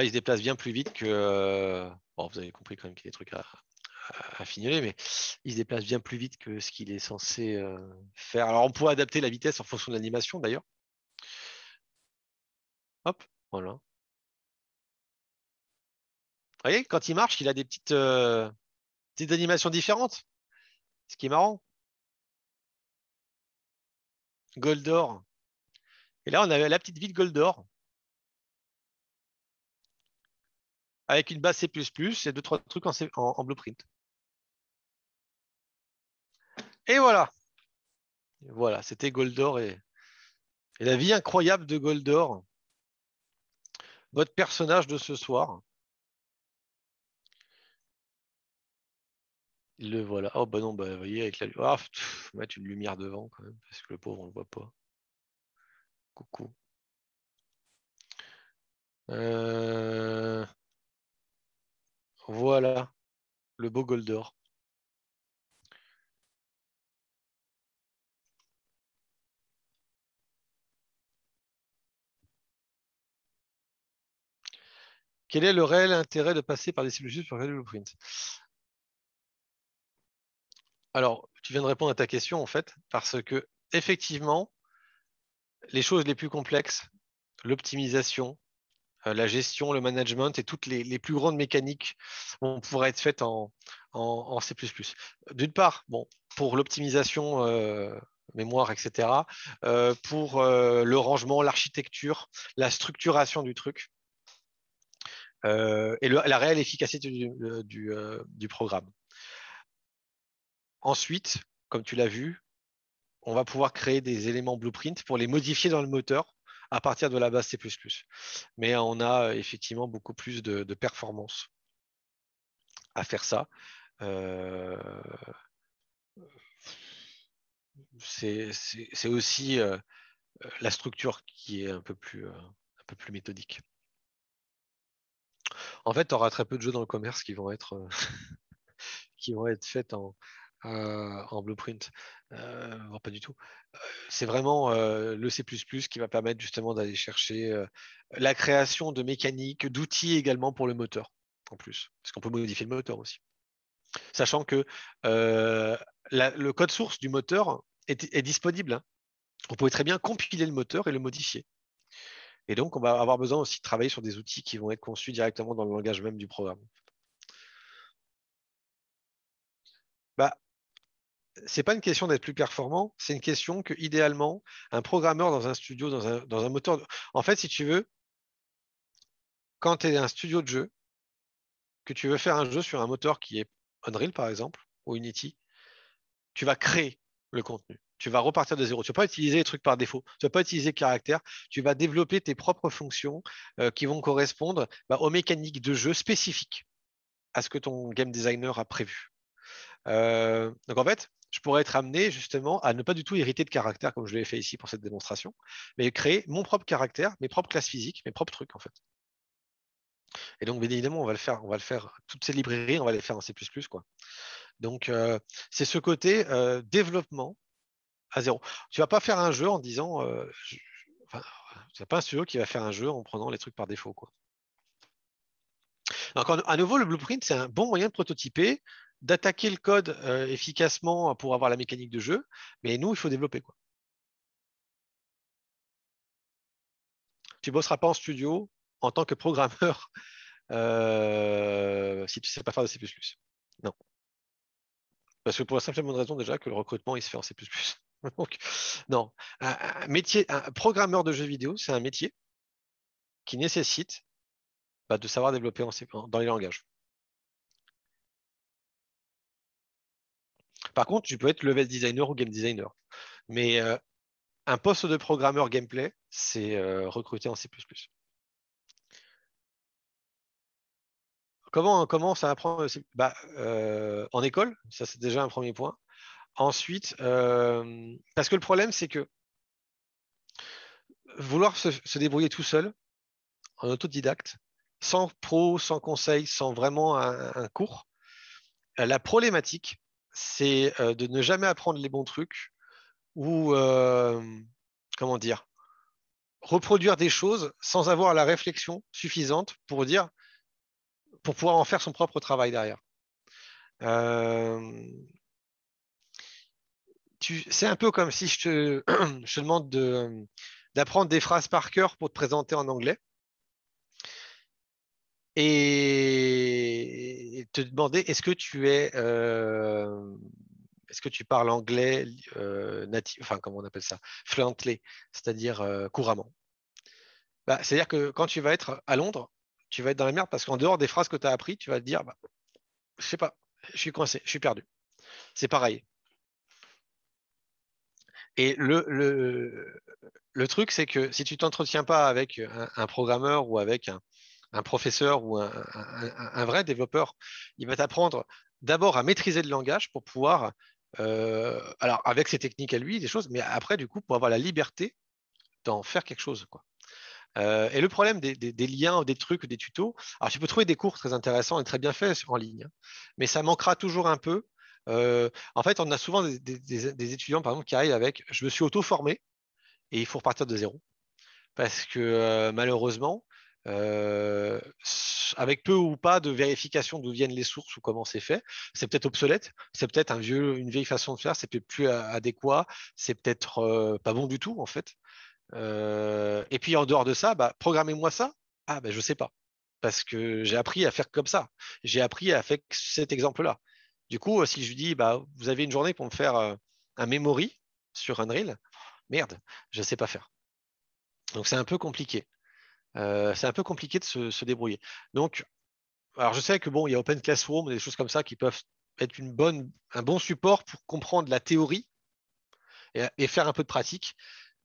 il se déplace bien plus vite que. Euh, bon, vous avez compris quand même qu'il y a des trucs à, à fignoler, mais il se déplace bien plus vite que ce qu'il est censé euh, faire. Alors, on pourrait adapter la vitesse en fonction de l'animation, d'ailleurs. Hop, voilà. Vous voyez, quand il marche, il a des petites, euh, animations différentes, ce qui est marrant. Goldor. Et là, on avait la petite ville Goldor avec une base C++ et deux, trois trucs en, en, blueprint. Et voilà. Voilà, c'était Goldor et, la vie incroyable de Goldor. Votre personnage de ce soir. Le voilà. Oh bah non, bah vous voyez, avec la lumière. Ah, mettre une lumière devant quand même, parce que le pauvre, on ne le voit pas. Coucou. Euh, voilà le beau Goldor. Quel est le réel intérêt de passer par des solutions pour faire du blueprint Alors, tu viens de répondre à ta question en fait, parce que effectivement, les choses les plus complexes, l'optimisation, euh, la gestion, le management et toutes les, plus grandes mécaniques vont pouvoir être faites en, C. D'une part, bon, pour l'optimisation euh, mémoire, etc., euh, pour le rangement, l'architecture, la structuration du truc. et la réelle efficacité du programme. Ensuite, comme tu l'as vu, on va pouvoir créer des éléments blueprint pour les modifier dans le moteur à partir de la base C++. Mais on a euh, effectivement beaucoup plus de, performance à faire ça. Euh, c'est aussi euh, la structure qui est un peu plus, un peu plus méthodique. En fait, on aura très peu de jeux dans le commerce qui vont être, qui vont être faites en, euh, en blueprint. Euh, pas du tout. Euh, c'est vraiment le C qui va permettre justement d'aller chercher la création de mécaniques, d'outils également pour le moteur, en plus, parce qu'on peut modifier le moteur aussi. Sachant que le code source du moteur est, disponible. Hein. on peut très bien compiler le moteur et le modifier. Et donc, on va avoir besoin aussi de travailler sur des outils qui vont être conçus directement dans le langage même du programme. Bah, c'est pas une question d'être plus performant, c'est une question que idéalement, un programmeur dans un studio, dans un, dans un moteur. En fait, si tu veux, quand tu es un studio de jeu, que tu veux faire un jeu sur un moteur qui est Unreal par exemple, ou Unity, tu vas créer le contenu. Tu vas repartir de zéro. Tu ne vas pas utiliser les trucs par défaut. Tu ne vas pas utiliser le caractère. Tu vas développer tes propres fonctions euh, qui vont correspondre bah, aux mécaniques de jeu spécifiques à ce que ton game designer a prévu. Euh, donc en fait, je pourrais être amené justement à ne pas du tout hériter de caractère comme je l'ai fait ici pour cette démonstration, mais créer mon propre caractère, mes propres classes physiques, mes propres trucs en fait. Et donc, bien évidemment, on va le faire, on va le faire, toutes ces librairies, on va les faire en C++. Quoi. Donc, euh, c'est ce côté euh, développement à zéro. Tu ne vas pas faire un jeu en disant, euh, tu n'as pas un studio qui va faire un jeu en prenant les trucs par défaut. Quoi. Donc, à nouveau, le blueprint, c'est un bon moyen de prototyper d'attaquer le code euh, efficacement euh, pour avoir la mécanique de jeu, mais nous, il faut développer. Quoi. Tu ne bosseras pas en studio en tant que programmeur euh, si tu ne sais pas faire de C. Non. Parce que pour la simple et bonne raison déjà que le recrutement, il se fait en C. Donc, non. Un, métier, programmeur de jeux vidéo, c'est un métier qui nécessite bah, de savoir développer dans les langages. Par contre, tu peux être level designer ou game designer. Mais euh, un poste de programmeur gameplay, c'est euh, recruter en C. Comment on commence à apprendre euh, bah, En école, ça c'est déjà un premier point. Ensuite, parce que le problème, c'est que vouloir se, débrouiller tout seul, en autodidacte, sans pro, sans conseil, sans vraiment un cours, la problématique, c'est euh, de ne jamais apprendre les bons trucs ou, euh, comment dire, reproduire des choses sans avoir la réflexion suffisante pour dire pour pouvoir en faire son propre travail derrière. Euh, c'est un peu comme si je te, demande d'apprendre des phrases par cœur pour te présenter en anglais. Et te demander est-ce que tu es euh, est-ce que tu parles anglais euh, natif, enfin comment on appelle ça, fluently, c'est-à-dire euh, couramment. Bah, c'est-à-dire que quand tu vas être à Londres, tu vas être dans la merde parce qu'en dehors des phrases que tu as apprises, tu vas te dire je bah, je sais pas, je suis coincé, je suis perdu. C'est pareil. Et le, le, le truc, c'est que si tu t'entretiens pas avec un, programmeur ou avec un, un professeur ou un, vrai développeur, il va t'apprendre d'abord à maîtriser le langage pour pouvoir, euh, alors avec ses techniques à lui, des choses, mais après, du coup, pour avoir la liberté d'en faire quelque chose. Quoi. Euh, et le problème des, liens, des trucs, des tutos, alors tu peux trouver des cours très intéressants et très bien faits en ligne, hein, mais ça manquera toujours un peu. Euh, en fait, on a souvent des, des, étudiants, par exemple, qui arrivent avec je me suis auto-formé et il faut repartir de zéro. Parce que malheureusement, euh, avec peu ou pas de vérification d'où viennent les sources ou comment c'est fait. C'est peut-être obsolète, c'est peut-être une vieille façon de faire, c'est peut-être plus euh, adéquat, c'est peut-être euh, pas bon du tout en fait. et puis en dehors de ça, bah, programmez-moi ça. Ah ben je sais pas parce que j'ai appris à faire comme ça. J'ai appris à faire cet exemple-là. Du coup, si je lui dis, bah, vous avez une journée pour me faire un memory sur Unreal, merde, je ne sais pas faire. Donc c'est un peu compliqué. Euh, c'est un peu compliqué de se, débrouiller. Donc, alors je sais que bon, il y a Open Classroom, des choses comme ça qui peuvent être un bon support pour comprendre la théorie et, faire un peu de pratique.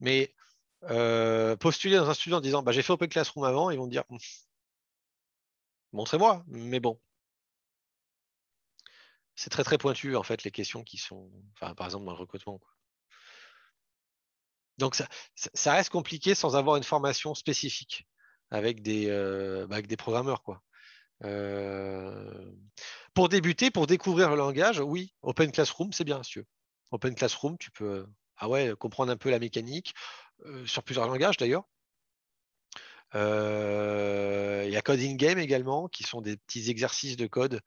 Mais euh, postuler dans un studio en disant bah, j'ai fait Open Classroom avant, ils vont dire montrez-moi, mais bon. C'est très très pointu en fait les questions qui sont, par exemple dans le recrutement. Donc ça, reste compliqué sans avoir une formation spécifique avec des, euh, bah, avec des programmeurs. Quoi. Euh, pour débuter, pour découvrir le langage, oui, Open Classroom, c'est bien, monsieur. Open Classroom, tu peux ah ouais, comprendre un peu la mécanique, euh, sur plusieurs langages d'ailleurs. Il y a Code Game également, qui sont des petits exercices de code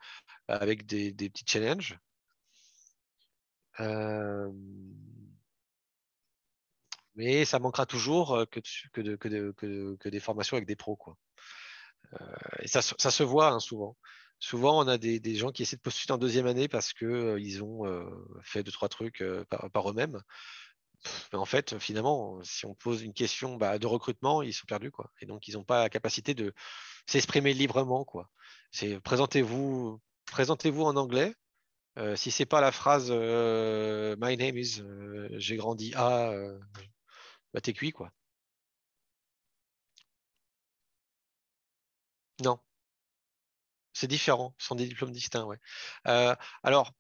avec des, petits challenges. Mais ça manquera toujours que, des formations avec des pros. Quoi. et ça, se voit hein, souvent. Souvent, on a des, gens qui essaient de postuler en deuxième année parce qu'ils ont fait deux, trois trucs par, eux-mêmes. Mais en fait, finalement, si on pose une question bah, de recrutement, ils sont perdus, quoi. Et donc, ils n'ont pas la capacité de s'exprimer librement, quoi. présentez-vous, présentez-vous en anglais. Si si n'est pas la phrase My name is, j'ai grandi à, bah t'es cuit quoi. Non. C'est différent, ce sont des diplômes distincts, ouais. Euh, alors,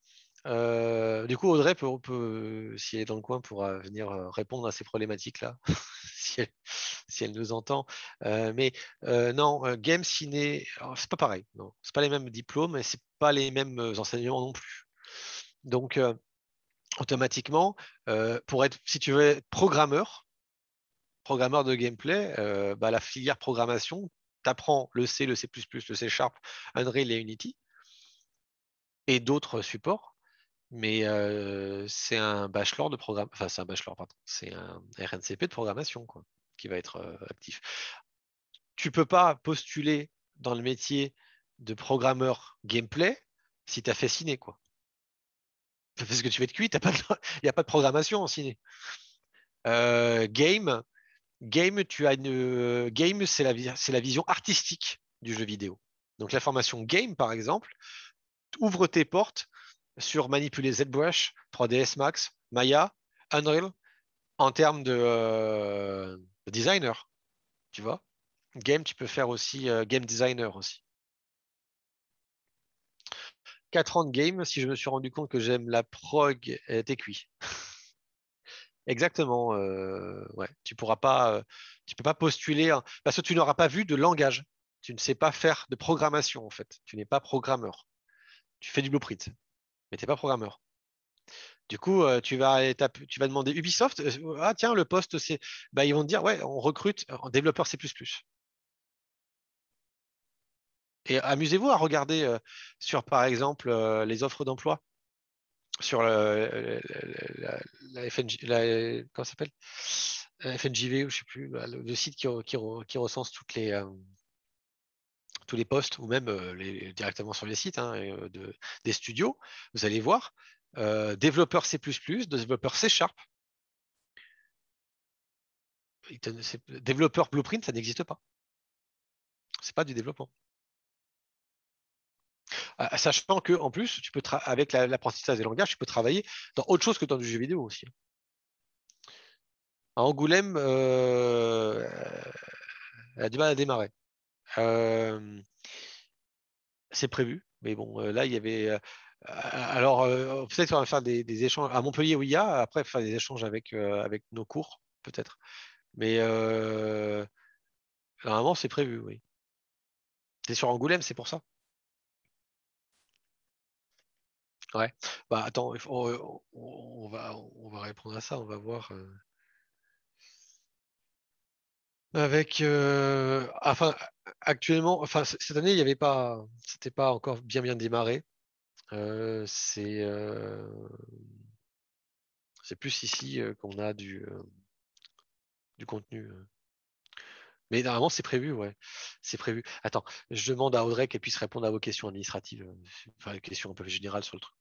euh, du coup, Audrey peut, peut, si elle est dans le coin, pourra venir euh, répondre à ces problématiques-là, si, elle, nous entend. mais non, game ciné, c'est pas pareil. Non, c'est pas les mêmes diplômes et c'est pas les mêmes enseignements non plus. Donc, automatiquement, pour être, si tu veux, programmeur, programmeur de gameplay, euh, bah, la filière programmation, tu apprends le C, le C, le C Sharp, Unreal et Unity et d'autres supports. Mais euh, c'est un bachelor de programme, enfin c'est un bachelor, pardon, c'est un RNCP de programmation qui va être euh, actif. Tu peux pas postuler dans le métier de programmeur gameplay si tu as fait ciné, quoi. Parce que tu vas être cuit, il n'y a pas de programmation en ciné. game, Game, tu as une euh, game, c'est la, vision artistique du jeu vidéo. Donc la formation game, par exemple, ouvre tes portes sur manipuler ZBrush, 3ds Max, Maya, Unreal, en termes de, euh, designer. Tu vois, game, tu peux faire aussi euh, game designer aussi. 4 ans de game, si je me suis rendu compte que j'aime la prog, t'es cuit. Exactement. Euh, ouais. Tu pourras pas, euh, tu peux pas postuler parce que tu n'auras pas vu de langage. Tu ne sais pas faire de programmation en fait. Tu n'es pas programmeur. Tu fais du blueprint, mais tu n'es pas programmeur. Du coup, euh, tu, vas, tu vas demander Ubisoft. Ah tiens, le poste c'est, bah, ils vont te dire ouais, on recrute en développeur C++. Et amusez-vous à regarder sur par exemple les offres d'emploi sur la, FNJV je sais plus, bah, le, site qui, recense les euh, tous les postes ou même euh, directement sur les sites hein, euh, des studios, vous allez voir développeur C++, développeur C Sharp. Développeur Blueprint, ça n'existe pas. C'est pas du développement. Ah, ah, sachant que en plus, tu peux avec l'apprentissage des langages, tu peux travailler dans autre chose que dans du jeu vidéo aussi. À Angoulême, euh, elle a du à démarrer. c'est prévu, mais bon, euh, là, il y avait. Euh, alors, euh, peut-être qu'on va faire des, échanges à Montpellier oui, il y a, après, faire des échanges avec, avec nos cours, peut-être. Mais normalement, c'est prévu, oui. C'est sur Angoulême, c'est pour ça Ouais. Bah attends, on, va, on va répondre à ça, on va voir. Euh. Avec euh, ah, enfin actuellement, enfin cette année il n'y avait pas, c'était pas encore bien bien démarré. Euh, c'est c'est plus ici qu'on a du du contenu. Mais normalement, c'est prévu, ouais. C'est prévu. Attends, je demande à Audrey qu'elle puisse répondre à vos questions administratives, enfin, des questions un peu générales sur le truc.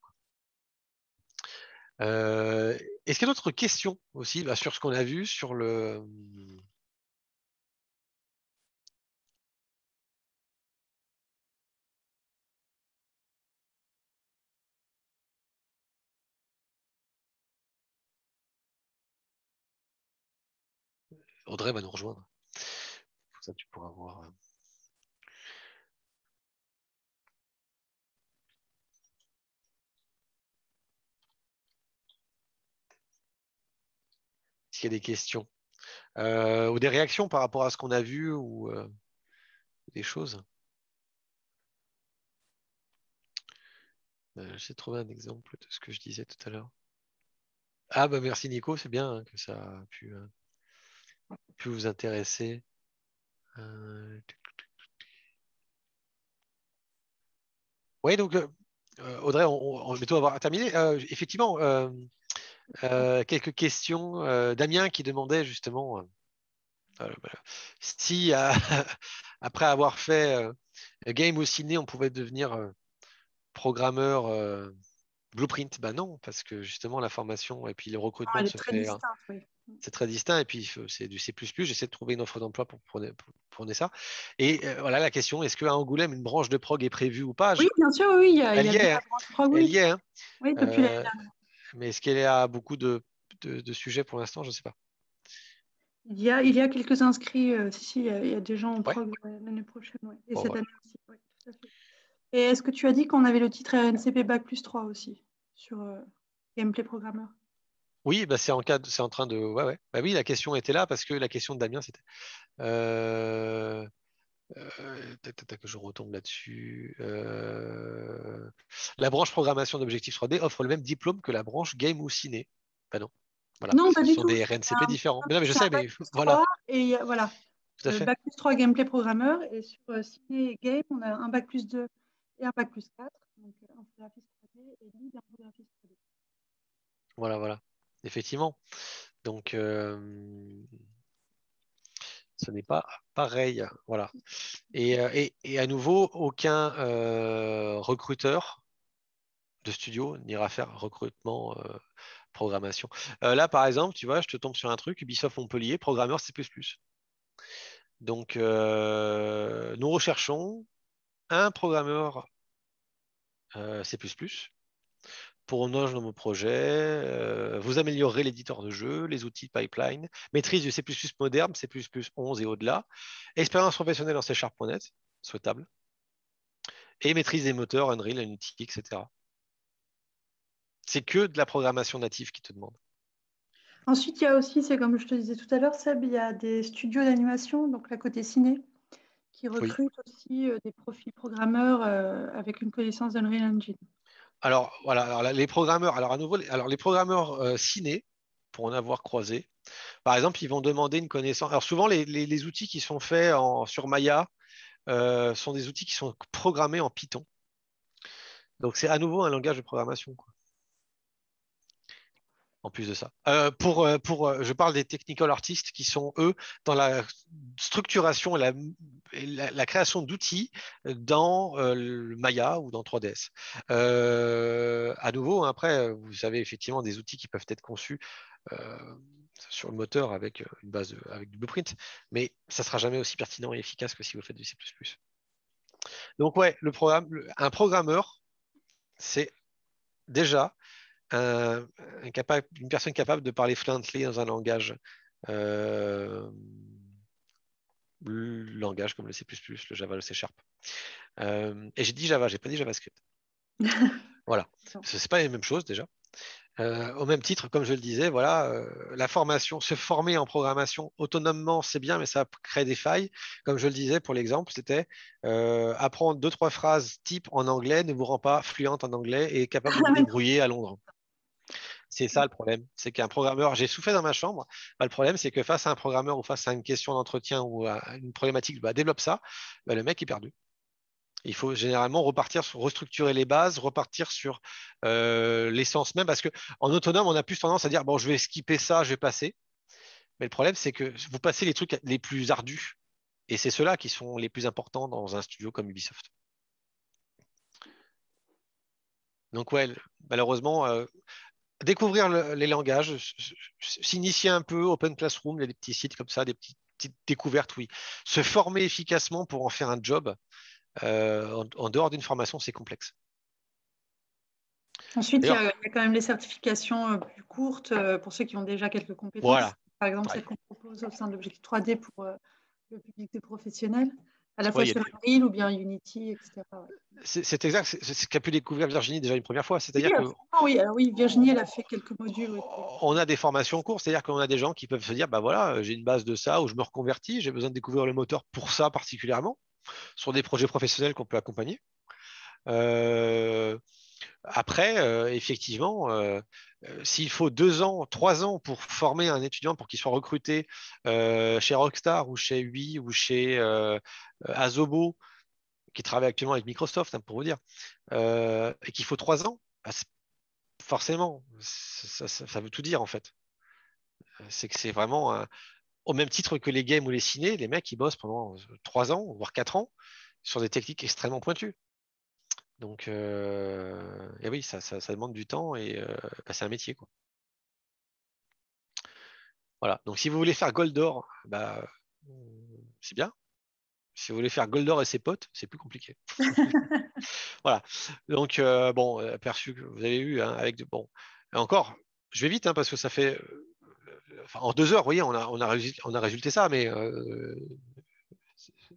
Euh, est-ce qu'il y a d'autres questions aussi bah, sur ce qu'on a vu, sur le. Hum, Audrey va nous rejoindre. Ça, tu pourras voir. Euh, y a des questions euh, ou des réactions par rapport à ce qu'on a vu ou euh, des choses. Euh, j'ai trouvé un exemple de ce que je disais tout à l'heure. Ah bah merci Nico, c'est bien hein, que ça a pu, vous intéresser. Oui, donc Audrey, on, va bientôt avoir terminé. effectivement, euh, quelques questions. Euh, Damien qui demandait justement euh, ah, si après avoir fait Game au ciné, on pouvait devenir programmeur blueprint. ben non, parce que justement la formation et puis le ah, recrutement se fait. Hein, c'est très distinct et puis c'est du C++. J'essaie de trouver une offre d'emploi pour prôner, ça. Et voilà la question est-ce qu'à Angoulême une branche de prog est prévue ou pas Oui, bien sûr, oui. Il y a, elle y, hein. prog, oui. Hein. oui, depuis la dernière. Mais est-ce qu'elle est à beaucoup de, sujets pour l'instant Je ne sais pas. Il y a, il y a quelques inscrits, euh, si, il y, a, des gens en l'année prochaine. Et cette année aussi. Et est-ce que tu as dit qu'on avait le titre RNCP Bac plus 3 aussi sur euh, Gameplay Programmeur Oui, bah c'est en, cas de, en train de. Ouais, Bah oui, la question était là parce que la question de Damien, c'était. Euh, euh, je retombe là-dessus. Euh, la branche programmation d'objectifs 3D offre le même diplôme que la branche game ou ciné. Ben non. Voilà, non, pas ce sont des RNCP ah, différents. Mais non, mais je sais, mais voilà. Et euh, voilà. Tout Bac plus 3 gameplay programmeur et sur ciné et game, on a un bac plus 2 et un bac plus 4. Donc un graphiste 3D et un graphiste 3D. Voilà, voilà. Effectivement. Donc, ce n'est pas pareil. Voilà. Euh, et, à nouveau, aucun euh, recruteur de studio n'ira faire recrutement euh, programmation. là, par exemple, tu vois, je te tombe sur un truc, Ubisoft Montpellier, programmeur C. Donc, nous recherchons un programmeur C++ pour Noge dans mon projet. Euh, vous améliorerez l'éditeur de jeu, les outils pipeline, maîtrise du C++ moderne, C++ 11 et au-delà, expérience professionnelle en C Sharp.net, souhaitable, et maîtrise des moteurs Unreal, Unity, etc. C'est que de la programmation native qui te demande. Ensuite, il y a aussi, c'est comme je te disais tout à l'heure, Seb, il y a des studios d'animation, donc la côté ciné, qui recrutent aussi euh, des profils programmeurs euh, avec une connaissance d'Unreal Engine. Alors voilà, les programmeurs, alors à nouveau, alors les programmeurs euh, ciné, pour en avoir croisé, par exemple, ils vont demander une connaissance. Alors souvent, les, outils qui sont faits sur Maya euh, sont des outils qui sont programmés en Python. Donc c'est à nouveau un langage de programmation. Quoi en plus de ça. Euh, pour, euh, pour, euh, je parle des technical artistes qui sont, eux, dans la structuration et la, création d'outils dans le Maya ou dans 3DS. à nouveau, hein, après, vous avez effectivement des outils qui peuvent être conçus sur le moteur avec une base avec du blueprint, mais ça ne sera jamais aussi pertinent et efficace que si vous faites du C. Donc ouais, le programme, un programmeur, c'est déjà euh, une personne capable de parler fluently dans un langage euh, langage comme le C++, le Java, le C Sharp. Euh, et j'ai dit Java, j'ai pas dit JavaScript. voilà, c'est pas les mêmes choses déjà. au même titre, comme je le disais, voilà, la formation, se former en programmation autonomement, c'est bien, mais ça crée des failles. Comme je le disais pour l'exemple, c'était apprendre deux trois phrases type en anglais ne vous rend pas fluente en anglais et capable de vous ah débrouiller à Londres. C'est ça le problème. C'est qu'un programmeur, j'ai soufflé dans ma chambre. Bah, le problème, c'est que face à un programmeur ou face à une question d'entretien ou à une problématique, bah, développe ça, bah, le mec est perdu. Il faut généralement repartir sur restructurer les bases, repartir sur euh, l'essence même, parce qu'en autonome, on a plus tendance à dire bon, je vais skipper ça, je vais passer. Mais le problème, c'est que vous passez les trucs les plus ardus, et c'est ceux-là qui sont les plus importants dans un studio comme Ubisoft. Donc ouais, malheureusement, euh, découvrir les langages, s'initier un peu, Open Classroom, il y a des petits sites comme ça, des petites, découvertes, oui. Se former efficacement pour en faire un job euh, en, dehors d'une formation, c'est complexe. Ensuite, il y, a, quand même les certifications euh, plus courtes euh, pour ceux qui ont déjà quelques compétences. Par exemple, celle qu'on propose au sein de l'objectif 3D pour le public des professionnels à la fois sur Unreal ou bien Unity, etc. C'est exact, c'est ce qu'a pu découvrir Virginie déjà une première fois. C'est-à-dire ah oui, Virginie, elle a fait quelques modules. On a des formations en cours, c'est-à-dire qu'on a des gens qui peuvent se dire, bah voilà, euh, j'ai une base de ça, ou je me reconvertis, j'ai besoin de découvrir le moteur pour ça particulièrement, sur des projets professionnels qu'on peut accompagner. Euh, après, euh, effectivement, euh, s'il faut deux ans, trois ans pour former un étudiant pour qu'il soit recruté euh, chez Rockstar ou chez UI ou chez euh, Azobo, qui travaille actuellement avec Microsoft, hein, pour vous dire, et qu'il faut trois ans, bah, forcément, ça, veut tout dire en fait. C'est que c'est vraiment au même titre que les games ou les ciné, les mecs ils bossent pendant trois ans, voire quatre ans, sur des techniques extrêmement pointues. Donc, euh, oui, ça, demande du temps et euh, bah, c'est un métier. Quoi. Voilà. Donc, si vous voulez faire Goldor, bah, c'est bien. Si vous voulez faire Goldor et ses potes, c'est plus compliqué. voilà. Donc, euh, bon, aperçu que vous avez eu, hein, avec de bon. encore, je vais vite hein, parce que ça fait. en deux heures, vous voyez, on a, on a résulté ça, mais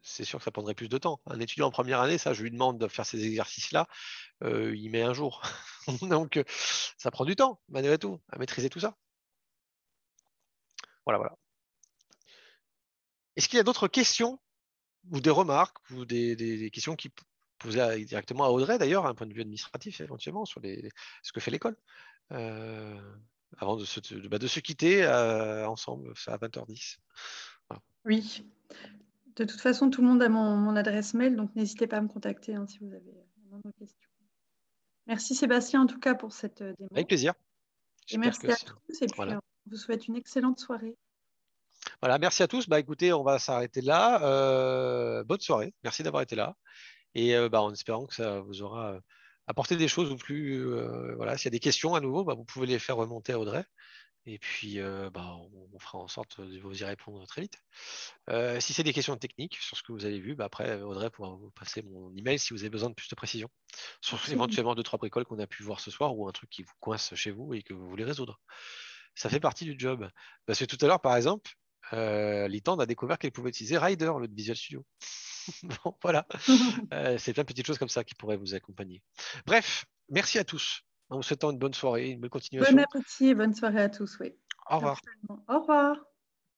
c'est sûr que ça prendrait plus de temps. Un étudiant en première année, ça, je lui demande de faire ces exercices-là, euh, il met un jour. Donc, euh, ça prend du temps, malgré tout, à maîtriser tout ça. Voilà, voilà. Est-ce qu'il y a d'autres questions ou des remarques ou des, questions qui posaient directement à Audrey, d'ailleurs, un point de vue administratif, éventuellement, sur les, ce que fait l'école euh, avant de se, bah, quitter ensemble à 20h10 Oui. De toute façon, tout le monde a mon, adresse mail, donc n'hésitez pas à me contacter hein, si vous avez des questions. Merci Sébastien en tout cas pour cette euh, démo. Avec plaisir. Et merci à tous et puis vous souhaite une excellente soirée. Voilà, merci à tous. Bah écoutez, on va s'arrêter là. Euh, bonne soirée. Merci d'avoir été là. Et euh, bah, en espérant que ça vous aura apporté des choses ou plus. voilà, s'il y a des questions à nouveau, bah, vous pouvez les faire remonter à Audrey. Et puis, euh, bah, on, fera en sorte de vous y répondre très vite. Euh, si c'est des questions techniques sur ce que vous avez vu, bah, après, Audrey pourra vous passer mon email si vous avez besoin de plus de précisions. sur éventuellement deux, trois bricoles qu'on a pu voir ce soir ou un truc qui vous coince chez vous et que vous voulez résoudre. Ça fait partie du job. Parce que tout à l'heure, par exemple, euh, a découvert qu'elle pouvait utiliser Rider, le Visual Studio. bon, voilà. Euh, c'est plein de petites choses comme ça qui pourraient vous accompagner. Bref, merci à tous. En vous souhaite une bonne soirée, une bonne continuation. Bon appétit, bonne soirée à tous. Au revoir. Au revoir.